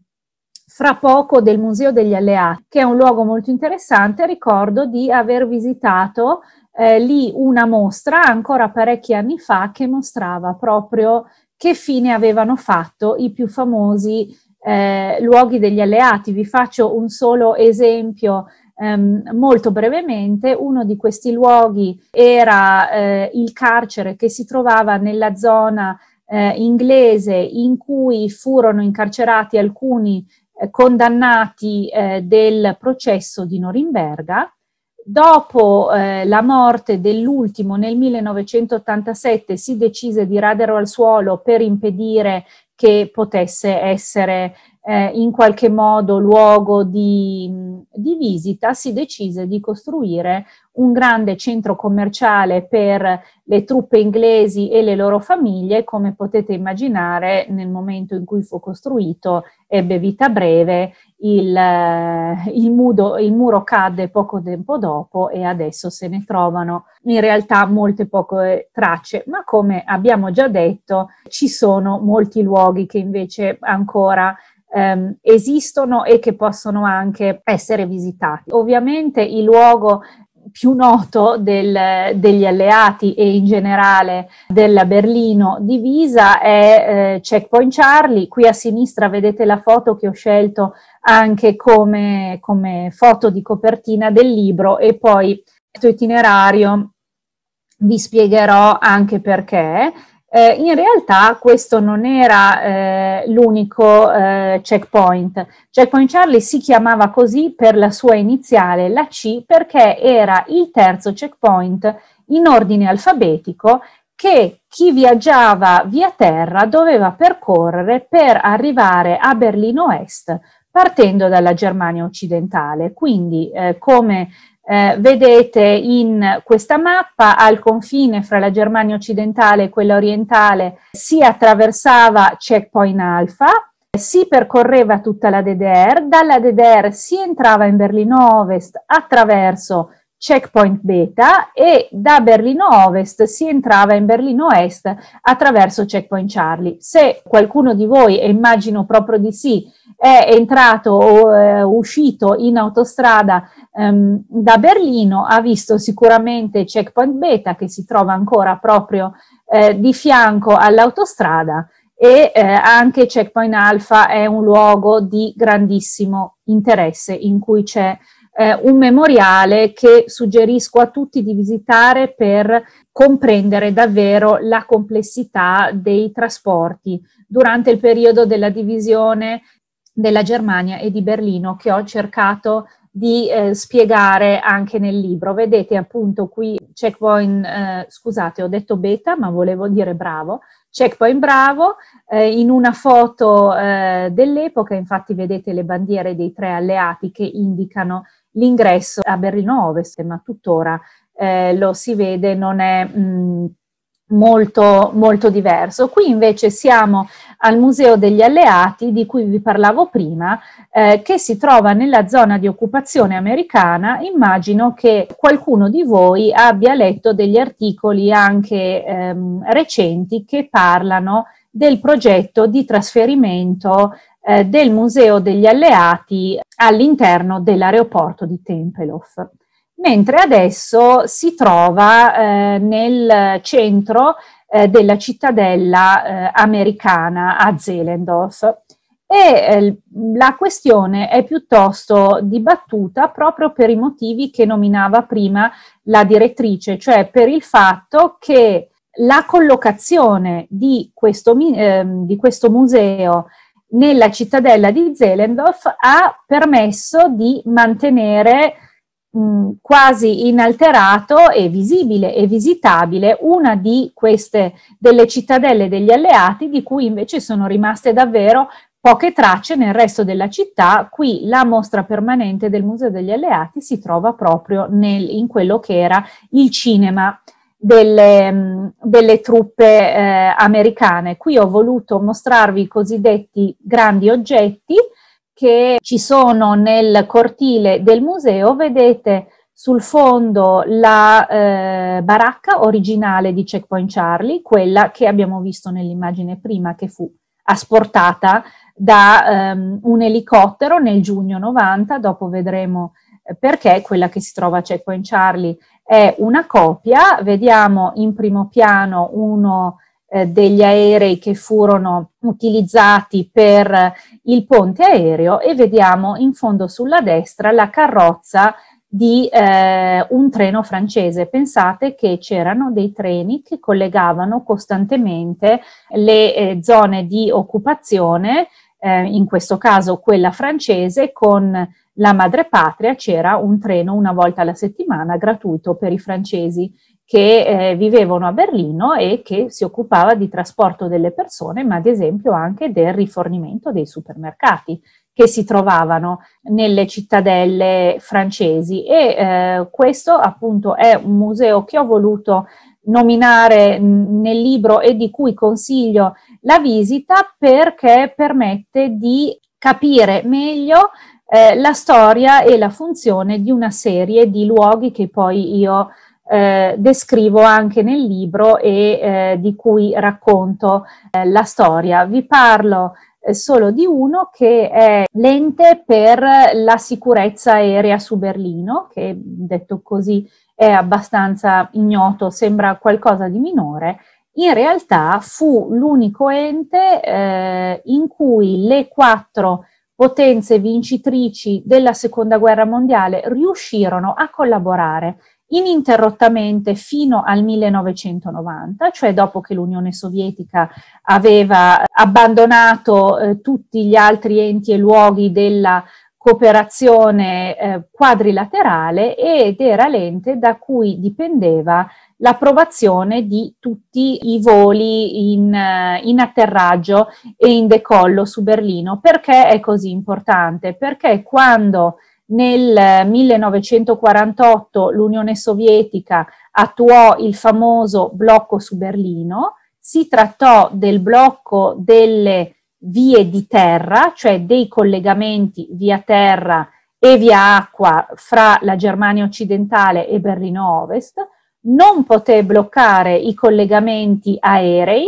fra poco del Museo degli Alleati, che è un luogo molto interessante. Ricordo di aver visitato eh, lì una mostra ancora parecchi anni fa che mostrava proprio che fine avevano fatto i più famosi eh, luoghi degli alleati. Vi faccio un solo esempio Um, molto brevemente, uno di questi luoghi era eh, il carcere che si trovava nella zona eh, inglese in cui furono incarcerati alcuni eh, condannati eh, del processo di Norimberga. Dopo eh, la morte dell'ultimo nel 1987 si decise di radere al suolo per impedire che potesse essere eh, in qualche modo luogo di, di, visita, si decise di costruire un grande centro commerciale per le truppe inglesi e le loro famiglie. Come potete immaginare, nel momento in cui fu costruito ebbe vita breve il, eh, il, mudo, il, muro cadde poco tempo dopo e adesso se ne trovano in realtà molte poche eh, tracce, ma come abbiamo già detto ci sono molti luoghi che invece ancora ehm, esistono e che possono anche essere visitati. Ovviamente il luogo più noto del, degli alleati e in generale della Berlino divisa è eh, Checkpoint Charlie. Qui a sinistra vedete la foto che ho scelto anche come, come foto di copertina del libro e poi questo itinerario vi spiegherò anche perché. Eh, in realtà questo non era eh, l'unico eh, checkpoint. Checkpoint Charlie si chiamava così per la sua iniziale, la C, perché era il terzo checkpoint in ordine alfabetico che chi viaggiava via terra doveva percorrere per arrivare a Berlino Est partendo dalla Germania occidentale. Quindi, eh, come eh, vedete in questa mappa al confine fra la Germania occidentale e quella orientale si attraversava Checkpoint Alpha, si percorreva tutta la DDR, dalla DDR si entrava in Berlino Ovest attraverso checkpoint beta e da Berlino Ovest si entrava in Berlino Est attraverso checkpoint Charlie. Se qualcuno di voi, e immagino proprio di sì, è entrato o eh, uscito in autostrada ehm, da Berlino, ha visto sicuramente checkpoint beta che si trova ancora proprio eh, di fianco all'autostrada e eh, anche checkpoint Alpha è un luogo di grandissimo interesse in cui c'è eh, un memoriale che suggerisco a tutti di visitare per comprendere davvero la complessità dei trasporti durante il periodo della divisione della Germania e di Berlino che ho cercato di eh, spiegare anche nel libro. Vedete appunto qui checkpoint, eh, scusate ho detto beta ma volevo dire bravo, checkpoint bravo, eh, in una foto eh, dell'epoca infatti vedete le bandiere dei tre alleati che indicano L'ingresso a Berlino Ovest, ma tuttora eh, lo si vede, non è mh, molto, molto diverso. Qui invece siamo al Museo degli Alleati, di cui vi parlavo prima, eh, che si trova nella zona di occupazione americana. Immagino che qualcuno di voi abbia letto degli articoli anche ehm, recenti che parlano del progetto di trasferimento eh, del Museo degli Alleati all'interno dell'aeroporto di Tempelhof. Mentre adesso si trova eh, nel centro eh, della cittadella eh, americana a Zelendorf e eh, la questione è piuttosto dibattuta proprio per i motivi che nominava prima la direttrice, cioè per il fatto che la collocazione di questo, ehm, di questo museo nella cittadella di Zelendorf ha permesso di mantenere mh, quasi inalterato e visibile e visitabile una di queste delle cittadelle degli alleati di cui invece sono rimaste davvero poche tracce nel resto della città. Qui la mostra permanente del Museo degli Alleati si trova proprio nel, in quello che era il cinema delle, mm, delle truppe eh, americane. Qui ho voluto mostrarvi i cosiddetti grandi oggetti che ci sono nel cortile del museo. Vedete sul fondo la eh, baracca originale di Checkpoint Charlie, quella che abbiamo visto nell'immagine prima, che fu asportata da um, un elicottero nel giugno 90, dopo vedremo eh, perché quella che si trova a Checkpoint Charlie è una copia, vediamo in primo piano uno eh, degli aerei che furono utilizzati per eh, il ponte aereo e vediamo in fondo sulla destra la carrozza di eh, un treno francese. Pensate che c'erano dei treni che collegavano costantemente le eh, zone di occupazione, eh, in questo caso quella francese, con la madrepatria c'era un treno una volta alla settimana gratuito per i francesi che eh, vivevano a Berlino e che si occupava di trasporto delle persone, ma ad esempio anche del rifornimento dei supermercati che si trovavano nelle cittadelle francesi. E eh, questo appunto è un museo che ho voluto nominare mm, nel libro e di cui consiglio la visita perché permette di capire meglio eh, la storia e la funzione di una serie di luoghi che poi io eh, descrivo anche nel libro e eh, di cui racconto eh, la storia. Vi parlo eh, solo di uno che è l'ente per la sicurezza aerea su Berlino, che detto così è abbastanza ignoto, sembra qualcosa di minore, in realtà fu l'unico ente eh, in cui le quattro potenze vincitrici della Seconda Guerra Mondiale riuscirono a collaborare ininterrottamente fino al 1990, cioè dopo che l'Unione Sovietica aveva abbandonato eh, tutti gli altri enti e luoghi della cooperazione eh, quadrilaterale ed era l'ente da cui dipendeva l'approvazione di tutti i voli in, eh, in, atterraggio e in decollo su Berlino. Perché è così importante? Perché quando nel 1948 eh, l'Unione Sovietica attuò il famoso blocco su Berlino, si trattò del blocco delle vie di terra, cioè dei collegamenti via terra e via acqua fra la Germania occidentale e Berlino Ovest, non poté bloccare i collegamenti aerei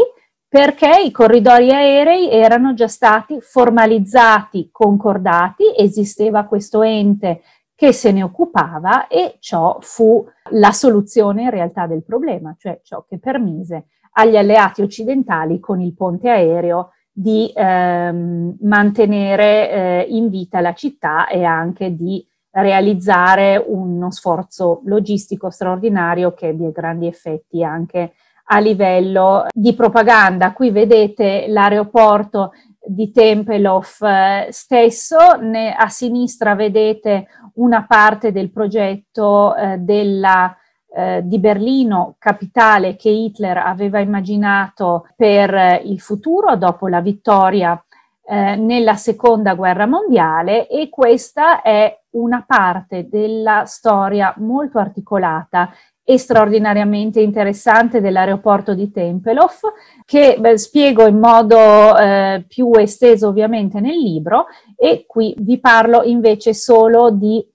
perché i corridoi aerei erano già stati formalizzati, concordati, esisteva questo ente che se ne occupava e ciò fu la soluzione in realtà del problema, cioè ciò che permise agli alleati occidentali con il ponte aereo di ehm, mantenere eh, in vita la città e anche di realizzare uno sforzo logistico straordinario che abbia grandi effetti anche a livello di propaganda. Qui vedete l'aeroporto di Tempelhof eh, stesso, ne, a sinistra vedete una parte del progetto eh, della eh, di Berlino, capitale che Hitler aveva immaginato per eh, il futuro dopo la vittoria eh, nella seconda guerra mondiale e questa è una parte della storia molto articolata e straordinariamente interessante dell'aeroporto di Tempelhof, che beh, spiego in modo eh, più esteso ovviamente nel libro e qui vi parlo invece solo di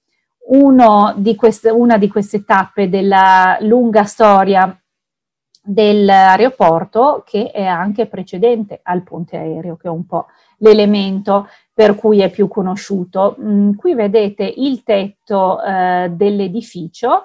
di queste, una di queste tappe della lunga storia dell'aeroporto che è anche precedente al ponte aereo, che è un po' l'elemento per cui è più conosciuto. Mm, qui vedete il tetto eh, dell'edificio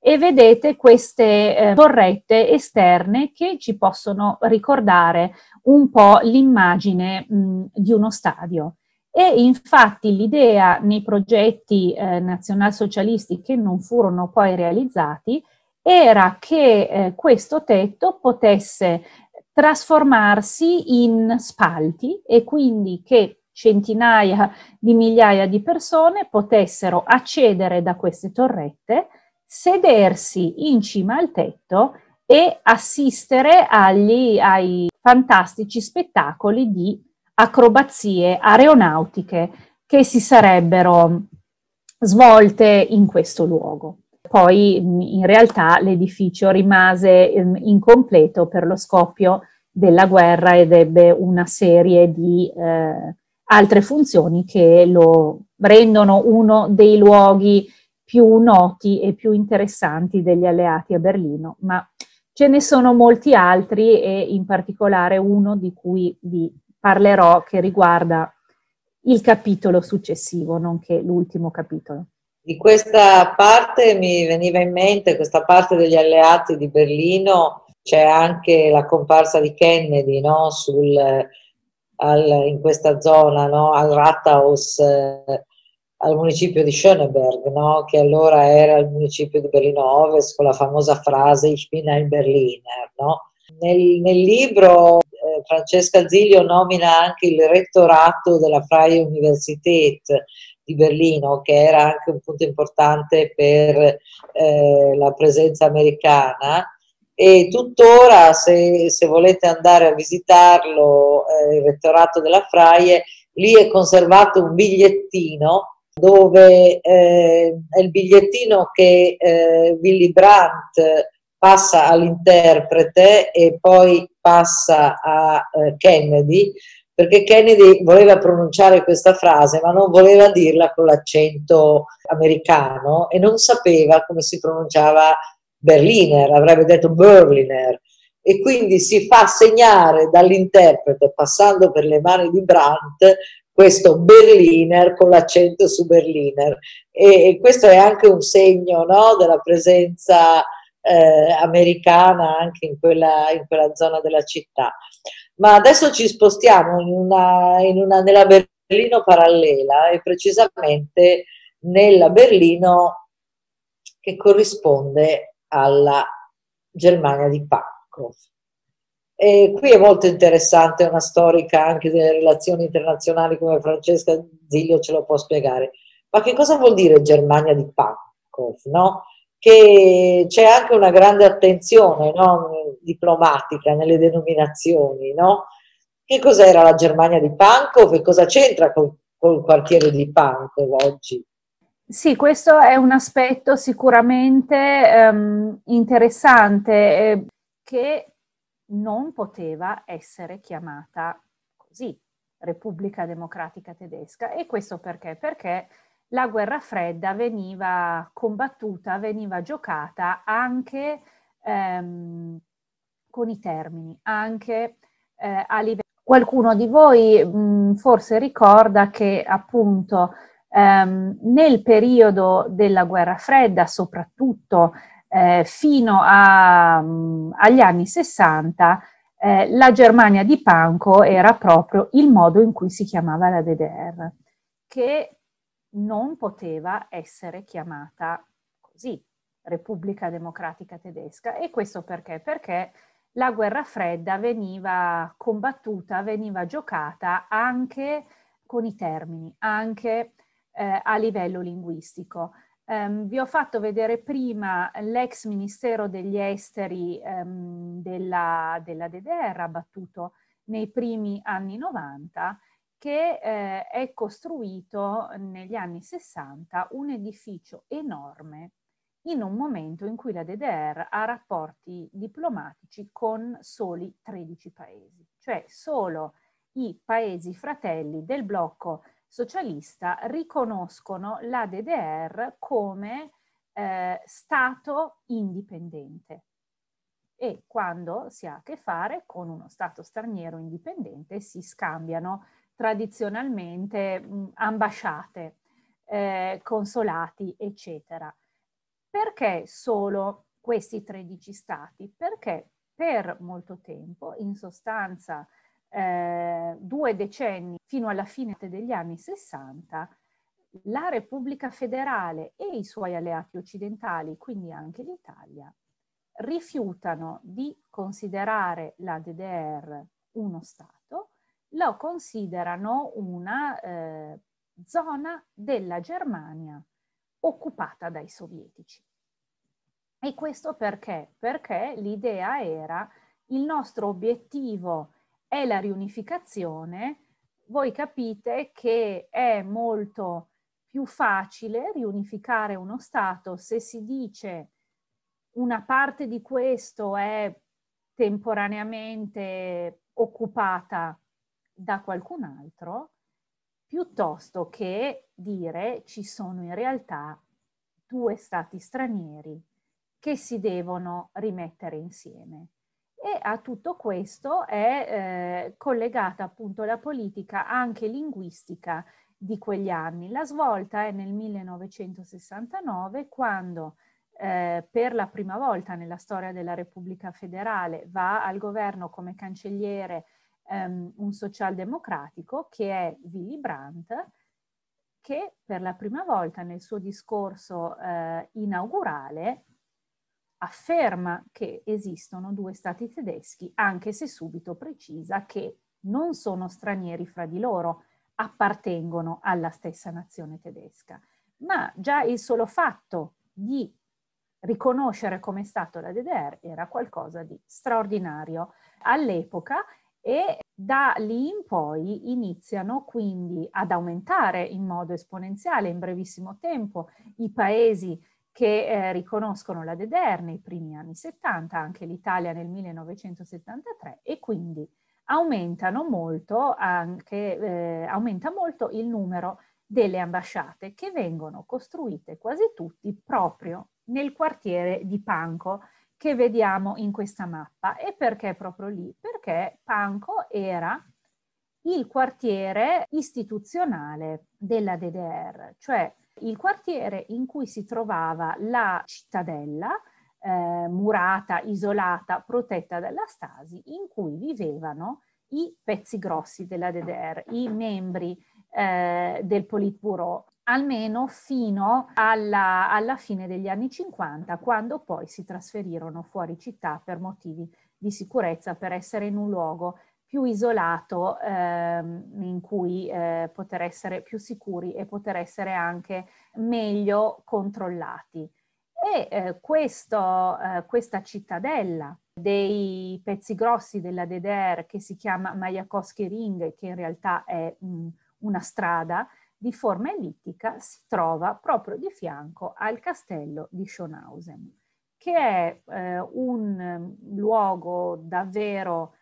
e vedete queste eh, torrette esterne che ci possono ricordare un po' l'immagine mh, mm, di uno stadio. E infatti l'idea nei progetti eh, nazionalsocialisti che non furono poi realizzati era che eh, questo tetto potesse trasformarsi in spalti e quindi che centinaia di migliaia di persone potessero accedere da queste torrette, sedersi in cima al tetto e assistere agli, ai fantastici spettacoli di acrobazie aeronautiche che si sarebbero svolte in questo luogo. Poi in realtà l'edificio rimase ehm, incompleto per lo scoppio della guerra ed ebbe una serie di eh, altre funzioni che lo rendono uno dei luoghi più noti e più interessanti degli alleati a Berlino, ma ce ne sono molti altri e in particolare uno di cui vi parlerò che riguarda il capitolo successivo, nonché l'ultimo capitolo. Di questa parte mi veniva in mente, questa parte degli alleati di Berlino, c'è anche la comparsa di Kennedy no? Sul, al, in questa zona, no? al Rathaus, eh, al municipio di Schöneberg, no? che allora era il municipio di Berlino Ovest, con la famosa frase Ich bin ein Berliner. Nel, nel libro Francesca Zilio nomina anche il rettorato della Freie Universität di Berlino, che era anche un punto importante per eh, la presenza americana. E tuttora, se, se volete andare a visitarlo, eh, il rettorato della Fraie, lì è conservato un bigliettino dove eh, è il bigliettino che eh, Willy Brandt passa all'interprete e poi passa a eh, Kennedy, perché Kennedy voleva pronunciare questa frase ma non voleva dirla con l'accento americano e non sapeva come si pronunciava Berliner, avrebbe detto Berliner e quindi si fa segnare dall'interprete passando per le mani di Brandt questo Berliner con l'accento su Berliner e, e questo è anche un segno no, della presenza eh, americana anche in quella, in quella, zona della città. Ma adesso ci spostiamo in una, in una, nella Berlino parallela e precisamente nella Berlino che corrisponde alla Germania di Pankow. E qui è molto interessante una storica anche delle relazioni internazionali come Francesca Ziglio ce lo può spiegare. Ma che cosa vuol dire Germania di Pankow? No? che c'è anche una grande attenzione no? diplomatica nelle denominazioni. No? Che cos'era la Germania di Pankow e cosa c'entra col, col quartiere di Pankow oggi? Sì, questo è un aspetto sicuramente ehm, interessante eh, che non poteva essere chiamata così, Repubblica Democratica Tedesca. E questo perché? Perché la guerra fredda veniva combattuta, veniva giocata anche ehm, con i termini, anche eh, a livello... Qualcuno di voi mh, mm, forse ricorda che appunto ehm, nel periodo della guerra fredda, soprattutto eh, fino a, mh, mm, agli anni 60, eh, la Germania di Panco era proprio il modo in cui si chiamava la DDR, che non poteva essere chiamata così, Repubblica Democratica Tedesca. E questo perché? Perché la guerra fredda veniva combattuta, veniva giocata anche con i termini, anche eh, a livello linguistico. Um, vi ho fatto vedere prima l'ex ministero degli esteri um, della, della DDR abbattuto nei primi anni 90 che eh, è costruito negli anni 60 un edificio enorme in un momento in cui la DDR ha rapporti diplomatici con soli 13 paesi, cioè solo i paesi fratelli del blocco socialista riconoscono la DDR come eh, Stato indipendente. E quando si ha a che fare con uno Stato straniero indipendente si scambiano tradizionalmente mh, mm, ambasciate, eh, consolati, eccetera. Perché solo questi 13 stati? Perché per molto tempo, in sostanza eh, due decenni fino alla fine degli anni 60, la Repubblica federale e i suoi alleati occidentali, quindi anche l'Italia, rifiutano di considerare la DDR uno Stato lo considerano una eh, zona della Germania occupata dai sovietici. E questo perché? Perché l'idea era il nostro obiettivo è la riunificazione, voi capite che è molto più facile riunificare uno Stato se si dice una parte di questo è temporaneamente occupata da qualcun altro piuttosto che dire ci sono in realtà due stati stranieri che si devono rimettere insieme. E a tutto questo è eh, collegata appunto la politica anche linguistica di quegli anni. La svolta è nel 1969 quando eh, per la prima volta nella storia della Repubblica federale va al governo come cancelliere um, un socialdemocratico che è Willy Brandt, che per la prima volta nel suo discorso eh, inaugurale afferma che esistono due stati tedeschi, anche se subito precisa che non sono stranieri fra di loro, appartengono alla stessa nazione tedesca. Ma già il solo fatto di riconoscere come stato la DDR era qualcosa di straordinario all'epoca e da lì in poi iniziano quindi ad aumentare in modo esponenziale in brevissimo tempo i paesi che eh, riconoscono la DDR nei primi anni 70, anche l'Italia nel 1973 e quindi aumentano molto anche, eh, aumenta molto il numero delle ambasciate che vengono costruite quasi tutti proprio nel quartiere di Panco, che vediamo in questa mappa. E perché proprio lì? Perché Panco era il quartiere istituzionale della DDR, cioè il quartiere in cui si trovava la cittadella eh, murata, isolata, protetta dalla Stasi, in cui vivevano i pezzi grossi della DDR, i membri eh, del Politburo almeno fino alla, alla fine degli anni 50, quando poi si trasferirono fuori città per motivi di sicurezza, per essere in un luogo più isolato ehm, in cui eh, poter essere più sicuri e poter essere anche meglio controllati. E eh, questo, eh, questa cittadella dei pezzi grossi della DDR che si chiama Majakowski Ring, che in realtà è mh, mm, una strada, di forma ellittica si trova proprio di fianco al castello di Schönhausen, che è eh, un ehm, luogo davvero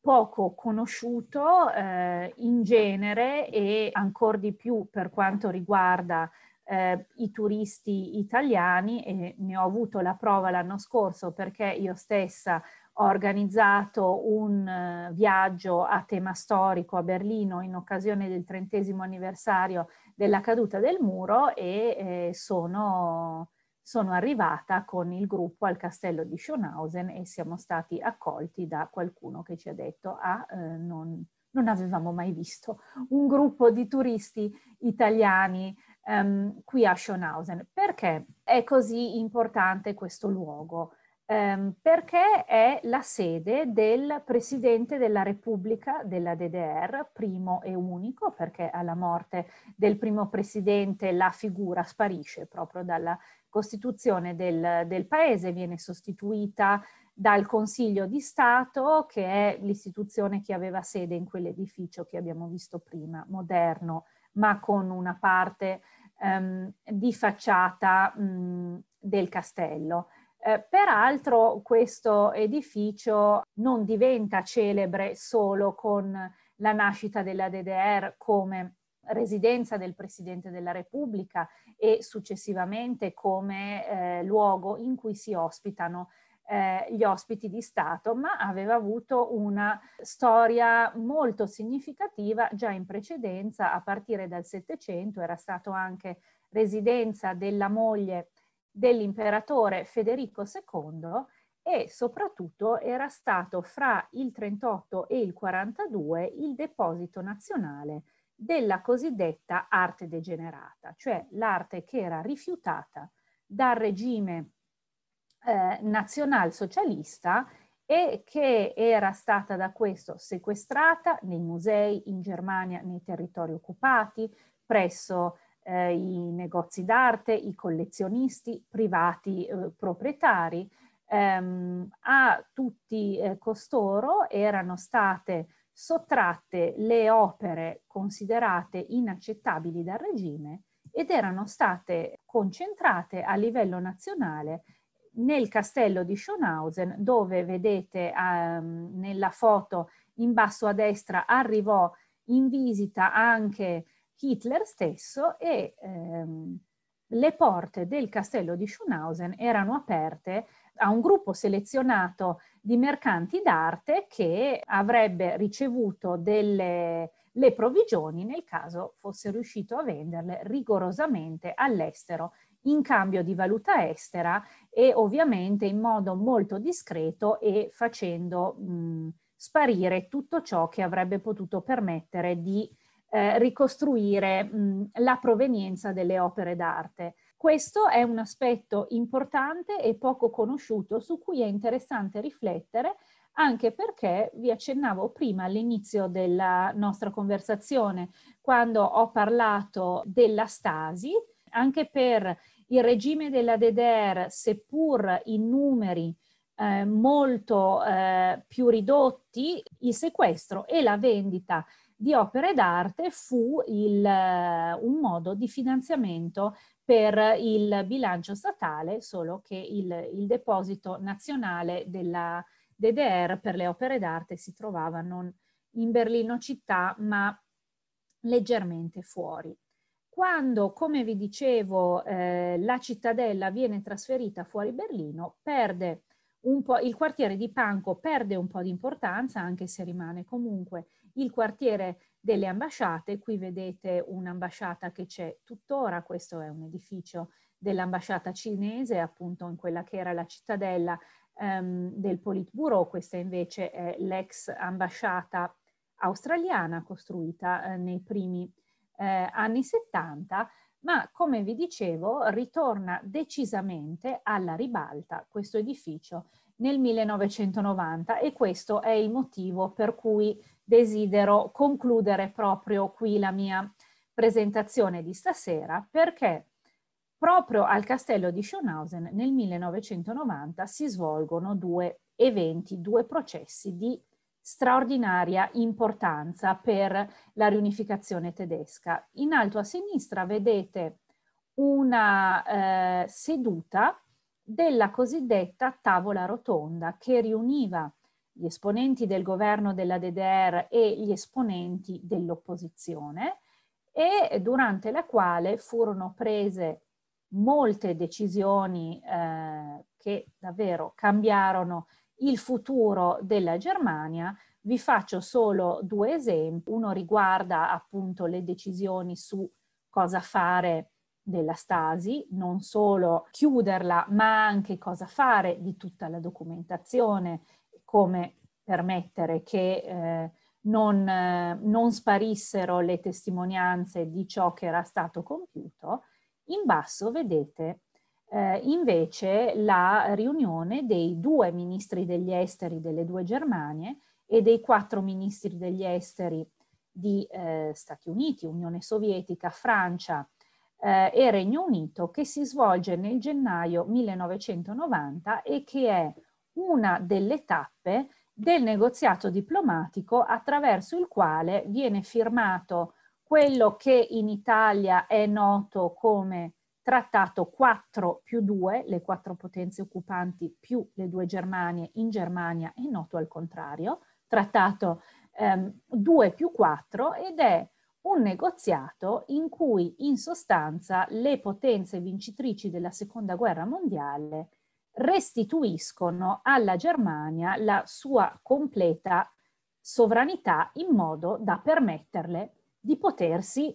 poco conosciuto eh, in genere e ancora di più per quanto riguarda eh, i turisti italiani e ne ho avuto la prova l'anno scorso perché io stessa ho organizzato un eh, viaggio a tema storico a Berlino in occasione del trentesimo anniversario della caduta del muro e eh, sono, sono, arrivata con il gruppo al castello di Schönhausen e siamo stati accolti da qualcuno che ci ha detto ah, eh, non, non avevamo mai visto un gruppo di turisti italiani Um, qui a Schönhausen. Perché è così importante questo luogo? ehm, perché è la sede del Presidente della Repubblica della DDR, primo e unico, perché alla morte del primo Presidente la figura sparisce proprio dalla Costituzione del, del Paese, viene sostituita dal Consiglio di Stato, che è l'istituzione che aveva sede in quell'edificio che abbiamo visto prima, moderno, ma con una parte ehm, di facciata mh, del castello. Eh, peraltro questo edificio non diventa celebre solo con la nascita della DDR come residenza del Presidente della Repubblica e successivamente come eh, luogo in cui si ospitano eh, gli ospiti di Stato, ma aveva avuto una storia molto significativa già in precedenza, a partire dal Settecento, era stato anche residenza della moglie dell'imperatore Federico II e soprattutto era stato fra il 38 e il 42 il deposito nazionale della cosiddetta arte degenerata, cioè l'arte che era rifiutata dal regime eh, nazionalsocialista e che era stata da questo sequestrata nei musei in Germania, nei territori occupati, presso eh, i negozi d'arte, i collezionisti, privati eh, proprietari. Ehm, a tutti eh, costoro erano state sottratte le opere considerate inaccettabili dal regime ed erano state concentrate a livello nazionale nel castello di Schönhausen dove vedete ehm, nella foto in basso a destra arrivò in visita anche Hitler stesso e ehm, le porte del castello di Schönhausen erano aperte a un gruppo selezionato di mercanti d'arte che avrebbe ricevuto delle le provvigioni nel caso fosse riuscito a venderle rigorosamente all'estero in cambio di valuta estera e ovviamente in modo molto discreto e facendo mh, sparire tutto ciò che avrebbe potuto permettere di eh, ricostruire mh, la provenienza delle opere d'arte. Questo è un aspetto importante e poco conosciuto su cui è interessante riflettere anche perché vi accennavo prima all'inizio della nostra conversazione, quando ho parlato della Stasi, anche per il regime della DDR, seppur in numeri eh, molto eh, più ridotti, il sequestro e la vendita di opere d'arte fu il, eh, un modo di finanziamento per il bilancio statale, solo che il, il deposito nazionale della DDR per le opere d'arte si trovava non in Berlino città, ma leggermente fuori. Quando, come vi dicevo, eh, la cittadella viene trasferita fuori Berlino, perde un po', il quartiere di Panco perde un po' di importanza, anche se rimane comunque il quartiere delle ambasciate, qui vedete un'ambasciata che c'è tuttora, questo è un edificio dell'ambasciata cinese, appunto in quella che era la cittadella ehm, del Politburo, questa invece è l'ex ambasciata australiana costruita eh, nei primi eh, anni 70, ma come vi dicevo ritorna decisamente alla ribalta questo edificio nel 1990 e questo è il motivo per cui desidero concludere proprio qui la mia presentazione di stasera perché proprio al castello di Schönhausen nel 1990 si svolgono due eventi, due processi di straordinaria importanza per la riunificazione tedesca. In alto a sinistra vedete una eh, seduta della cosiddetta tavola rotonda che riuniva gli esponenti del governo della DDR e gli esponenti dell'opposizione e durante la quale furono prese molte decisioni eh, che davvero cambiarono il futuro della Germania. Vi faccio solo due esempi. Uno riguarda appunto le decisioni su cosa fare della Stasi, non solo chiuderla, ma anche cosa fare di tutta la documentazione come permettere che eh, non, eh, non, sparissero le testimonianze di ciò che era stato compiuto, in basso vedete eh, invece la riunione dei due ministri degli esteri delle due Germanie e dei quattro ministri degli esteri di eh, Stati Uniti, Unione Sovietica, Francia eh, e Regno Unito che si svolge nel gennaio 1990 e che è una delle tappe del negoziato diplomatico attraverso il quale viene firmato quello che in Italia è noto come trattato 4 più 2, le quattro potenze occupanti più le due Germanie, in Germania è noto al contrario, trattato ehm, 2 più 4 ed è un negoziato in cui in sostanza le potenze vincitrici della seconda guerra mondiale restituiscono alla Germania la sua completa sovranità in modo da permetterle di potersi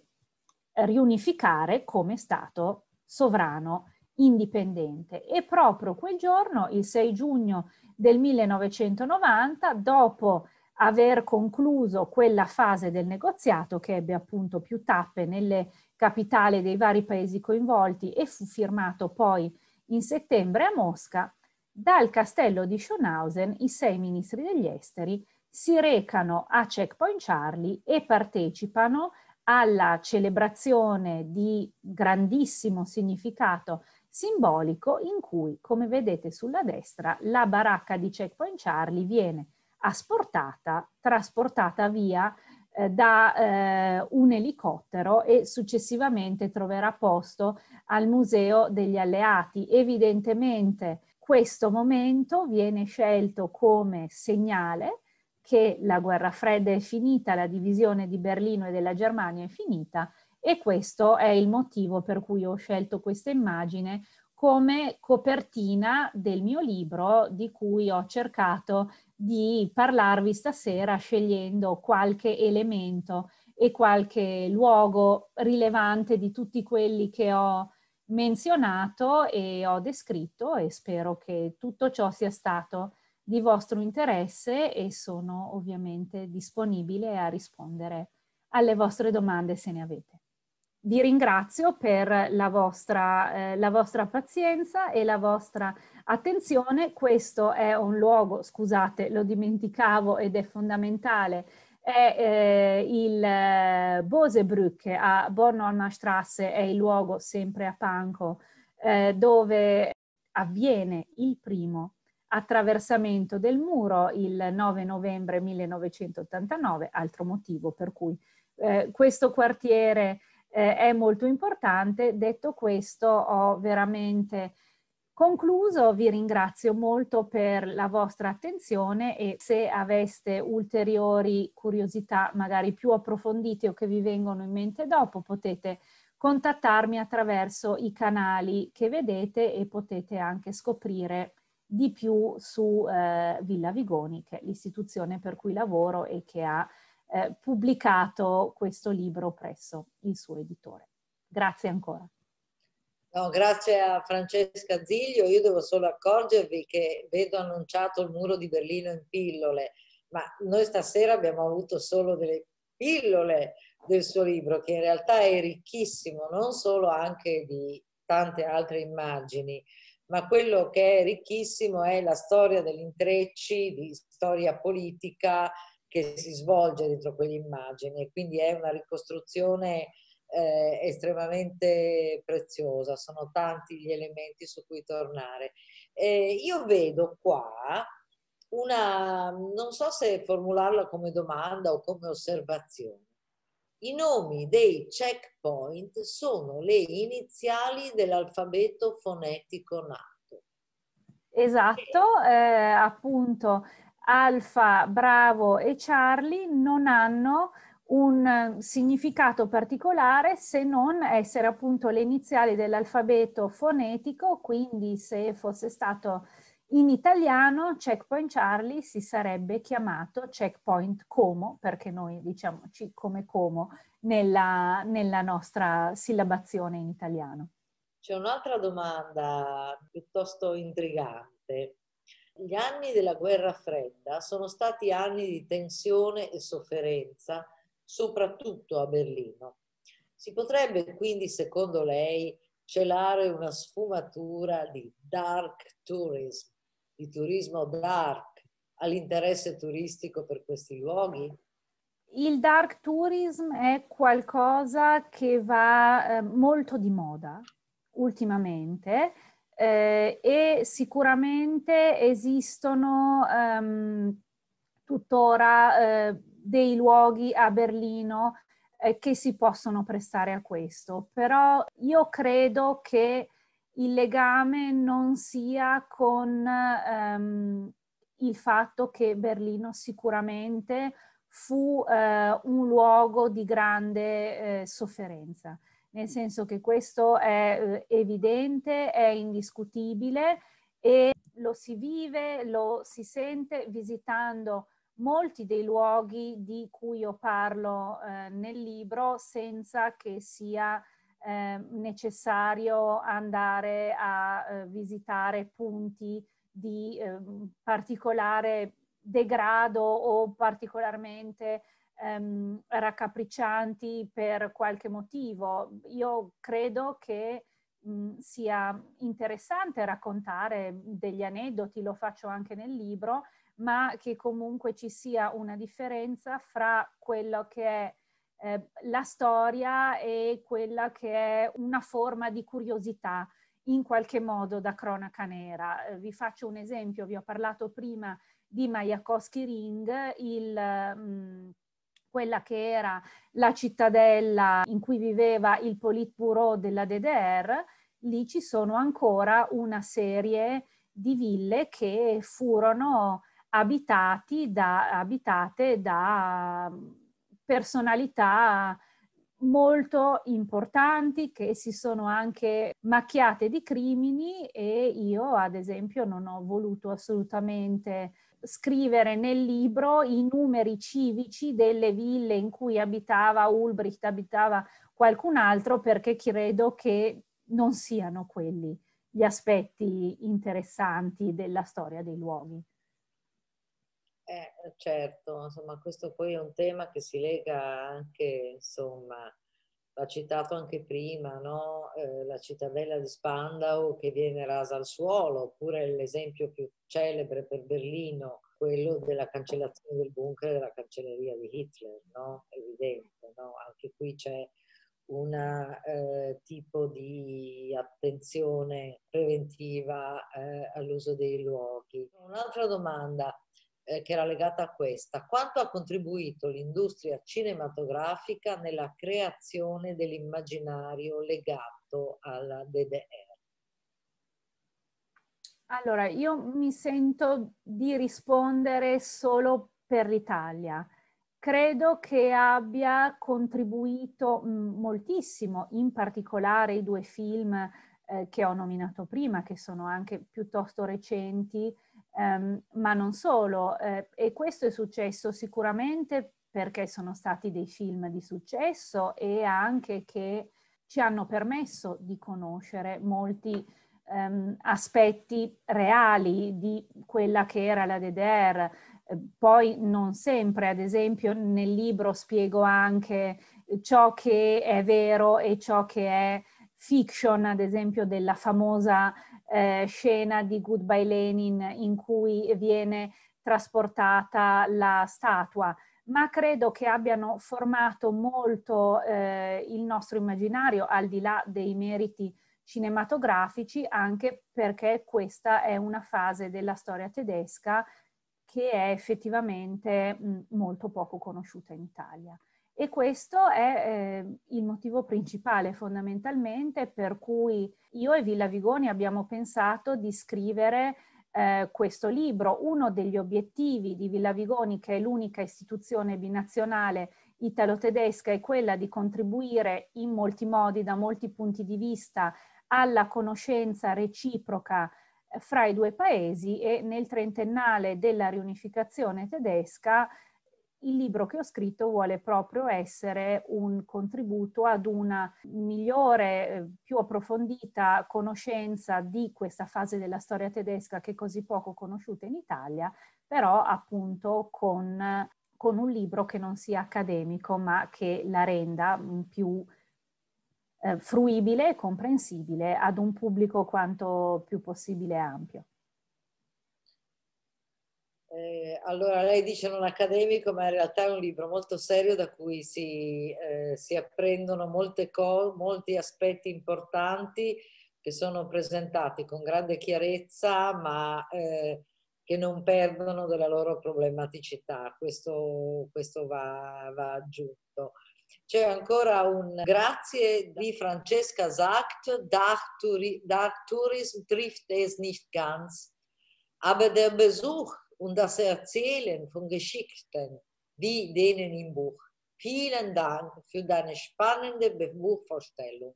riunificare come Stato sovrano indipendente. E proprio quel giorno, il 6 giugno del 1990, dopo aver concluso quella fase del negoziato che ebbe appunto più tappe nelle capitali dei vari paesi coinvolti e fu firmato poi in settembre a Mosca, dal castello di Schönhausen i sei ministri degli esteri si recano a Checkpoint Charlie e partecipano alla celebrazione di grandissimo significato simbolico in cui, come vedete sulla destra, la baracca di Checkpoint Charlie viene asportata, trasportata via eh, da eh, un elicottero e successivamente troverà posto al Museo degli Alleati. Evidentemente questo momento viene scelto come segnale che la guerra fredda è finita, la divisione di Berlino e della Germania è finita e questo è il motivo per cui ho scelto questa immagine come copertina del mio libro di cui ho cercato di parlarvi stasera scegliendo qualche elemento e qualche luogo rilevante di tutti quelli che ho menzionato e ho descritto e spero che tutto ciò sia stato di vostro interesse e sono ovviamente disponibile a rispondere alle vostre domande se ne avete vi ringrazio per la vostra, eh, la vostra, pazienza e la vostra attenzione. Questo è un luogo, scusate, lo dimenticavo ed è fondamentale, è eh, il eh, Bosebrück a Bornholmer Strasse, è il luogo sempre a Panco eh, dove avviene il primo attraversamento del muro il 9 novembre 1989, altro motivo per cui eh, questo quartiere eh, è molto importante. Detto questo, ho veramente concluso, vi ringrazio molto per la vostra attenzione e se aveste ulteriori curiosità, magari più approfondite o che vi vengono in mente dopo, potete contattarmi attraverso i canali che vedete e potete anche scoprire di più su eh, Villa Vigoni, che è l'istituzione per cui lavoro e che ha eh, pubblicato questo libro presso il suo editore. Grazie ancora. No, grazie a Francesca Ziglio, io devo solo accorgervi che vedo annunciato il muro di Berlino in pillole, ma noi stasera abbiamo avuto solo delle pillole del suo libro, che in realtà è ricchissimo, non solo anche di tante altre immagini, ma quello che è ricchissimo è la storia degli intrecci, di storia politica, che si svolge dentro quell'immagine, quindi è una ricostruzione eh, estremamente preziosa, sono tanti gli elementi su cui tornare. Eh, io vedo qua una, non so se formularla come domanda o come osservazione. I nomi dei checkpoint sono le iniziali dell'alfabeto fonetico nato. Esatto, eh, appunto Alfa, Bravo e Charlie non hanno un eh, significato particolare se non essere appunto le iniziali dell'alfabeto fonetico, quindi se fosse stato in italiano Checkpoint Charlie si sarebbe chiamato Checkpoint Como, perché noi diciamoci come Como nella, nella nostra sillabazione in italiano. C'è un'altra domanda piuttosto intrigante. Gli anni della guerra fredda sono stati anni di tensione e sofferenza, soprattutto a Berlino. Si potrebbe quindi, secondo lei, celare una sfumatura di dark tourism, di turismo dark, all'interesse turistico per questi luoghi? Il dark tourism è qualcosa che va eh, molto di moda ultimamente eh, e sicuramente esistono ehm, tuttora eh, dei luoghi a Berlino eh, che si possono prestare a questo, però io credo che il legame non sia con ehm, il fatto che Berlino sicuramente fu eh, un luogo di grande eh, sofferenza nel senso che questo è eh, evidente, è indiscutibile e lo si vive, lo si sente visitando molti dei luoghi di cui io parlo eh, nel libro senza che sia eh, necessario andare a eh, visitare punti di ehm, particolare degrado o particolarmente ehm, raccapriccianti per qualche motivo. Io credo che mh, sia interessante raccontare degli aneddoti, lo faccio anche nel libro, ma che comunque ci sia una differenza fra quello che è eh, la storia e quella che è una forma di curiosità in qualche modo da cronaca nera. Eh, vi faccio un esempio, vi ho parlato prima di Majakowski Ring, il, mh, quella che era la cittadella in cui viveva il Politburo della DDR, lì ci sono ancora una serie di ville che furono da, abitate da personalità molto importanti che si sono anche macchiate di crimini e io ad esempio non ho voluto assolutamente scrivere nel libro i numeri civici delle ville in cui abitava Ulbricht, abitava qualcun altro, perché credo che non siano quelli gli aspetti interessanti della storia dei luoghi. Eh, certo, insomma, questo poi è un tema che si lega anche, insomma, l'ha citato anche prima, no? eh, la cittadella di Spandau che viene rasa al suolo, oppure l'esempio più celebre per Berlino, quello della cancellazione del bunker della cancelleria di Hitler, no? evidente, no? anche qui c'è un eh, tipo di attenzione preventiva eh, all'uso dei luoghi. Un'altra domanda, eh, che era legata a questa. Quanto ha contribuito l'industria cinematografica nella creazione dell'immaginario legato alla DDR? Allora, io mi sento di rispondere solo per l'Italia. Credo che abbia contribuito mm, moltissimo, in particolare i due film eh, che ho nominato prima, che sono anche piuttosto recenti, Um, ma non solo, eh, e questo è successo sicuramente perché sono stati dei film di successo e anche che ci hanno permesso di conoscere molti um, aspetti reali di quella che era la DDR. Ehm, poi non sempre, ad esempio nel libro spiego anche ciò che è vero e ciò che è fiction, ad esempio della famosa eh, scena di Goodbye Lenin in cui viene trasportata la statua, ma credo che abbiano formato molto eh, il nostro immaginario al di là dei meriti cinematografici, anche perché questa è una fase della storia tedesca che è effettivamente mh, molto poco conosciuta in Italia. E questo è eh, il motivo principale fondamentalmente per cui io e Villa Vigoni abbiamo pensato di scrivere eh, questo libro. Uno degli obiettivi di Villa Vigoni, che è l'unica istituzione binazionale italo-tedesca, è quella di contribuire in molti modi, da molti punti di vista, alla conoscenza reciproca eh, fra i due paesi e nel trentennale della riunificazione tedesca il libro che ho scritto vuole proprio essere un contributo ad una migliore, eh, più approfondita conoscenza di questa fase della storia tedesca che è così poco conosciuta in Italia, però appunto con, con un libro che non sia accademico ma che la renda più eh, fruibile e comprensibile ad un pubblico quanto più possibile ampio. Eh, allora, lei dice non accademico, ma in realtà è un libro molto serio da cui si, eh, si apprendono molte cose, molti aspetti importanti che sono presentati con grande chiarezza, ma eh, che non perdono della loro problematicità. Questo, questo va, va, aggiunto. C'è ancora un grazie di Francesca Sagt, Tourism trifft es nicht ganz. Aber der Besuch und das Erzählen von Geschichten wie denen im Buch. Vielen Dank für deine spannende Buchvorstellung,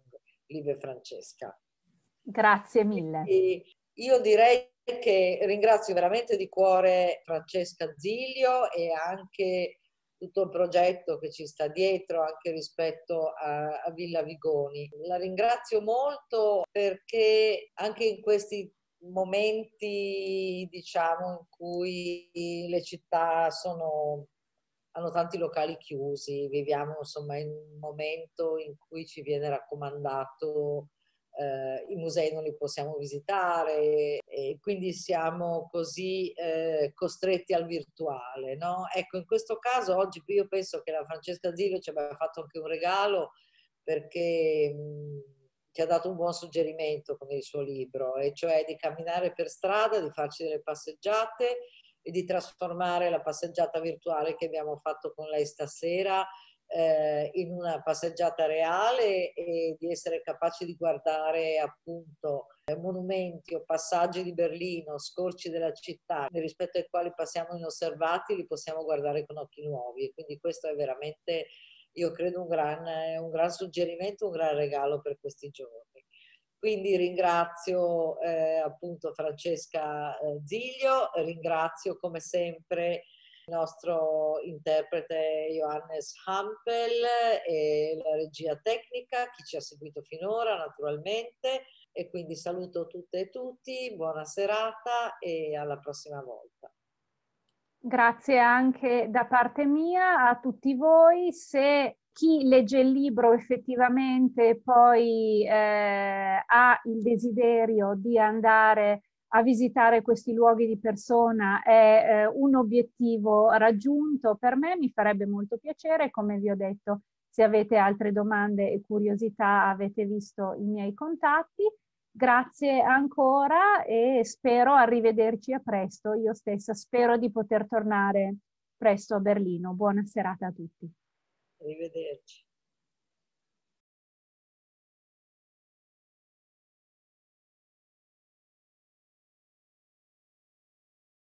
liebe Francesca. Grazie mille. E io direi che ringrazio veramente di cuore Francesca Zilio e anche tutto il progetto che ci sta dietro anche rispetto a, a Villa Vigoni. La ringrazio molto perché anche in questi momenti, diciamo, in cui le città sono, hanno tanti locali chiusi, viviamo insomma in un momento in cui ci viene raccomandato eh, i musei non li possiamo visitare e quindi siamo così eh, costretti al virtuale. No? Ecco, in questo caso oggi io penso che la Francesca Zillo ci abbia fatto anche un regalo perché mh, mm, che ha dato un buon suggerimento con il suo libro, e cioè di camminare per strada, di farci delle passeggiate e di trasformare la passeggiata virtuale che abbiamo fatto con lei stasera eh, in una passeggiata reale e di essere capaci di guardare appunto eh, monumenti o passaggi di Berlino, scorci della città, rispetto ai quali passiamo inosservati, li possiamo guardare con occhi nuovi. E quindi questo è veramente io credo un gran, un gran suggerimento, un gran regalo per questi giorni. Quindi ringrazio eh, appunto Francesca Ziglio, eh, ringrazio come sempre il nostro interprete Johannes Hampel e la regia tecnica, chi ci ha seguito finora naturalmente e quindi saluto tutte e tutti, buona serata e alla prossima volta. Grazie anche da parte mia a tutti voi. Se chi legge il libro effettivamente poi eh, ha il desiderio di andare a visitare questi luoghi di persona è eh, un obiettivo raggiunto per me, mi farebbe molto piacere, come vi ho detto, se avete altre domande e curiosità avete visto i miei contatti Grazie ancora e spero arrivederci a presto. Io stessa spero di poter tornare presto a Berlino. Buona serata a tutti. Arrivederci.